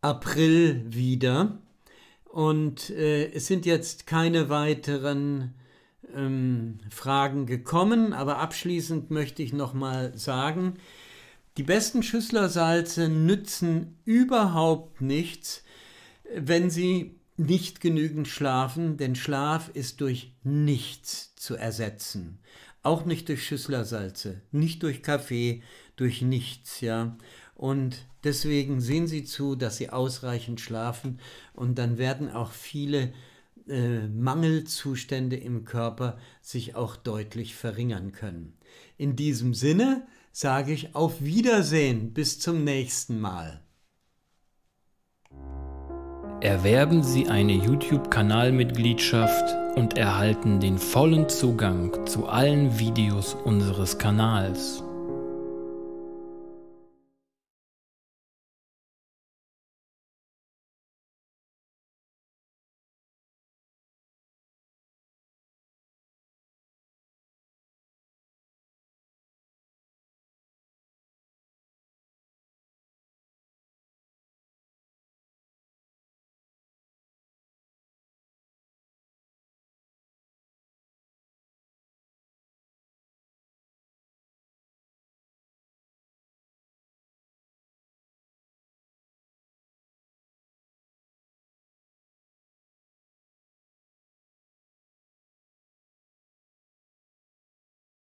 April wieder. Und äh, es sind jetzt keine weiteren ähm, Fragen gekommen, aber abschließend möchte ich nochmal sagen, die besten Schüsslersalze nützen überhaupt nichts, wenn sie nicht genügend schlafen, denn Schlaf ist durch nichts zu ersetzen. Auch nicht durch Schüsslersalze, nicht durch Kaffee, durch nichts, ja. Und deswegen sehen Sie zu, dass Sie ausreichend schlafen und dann werden auch viele äh, Mangelzustände im Körper sich auch deutlich verringern können. In diesem Sinne sage ich auf Wiedersehen, bis zum nächsten Mal. Erwerben Sie eine YouTube-Kanalmitgliedschaft und erhalten den vollen Zugang zu allen Videos unseres Kanals.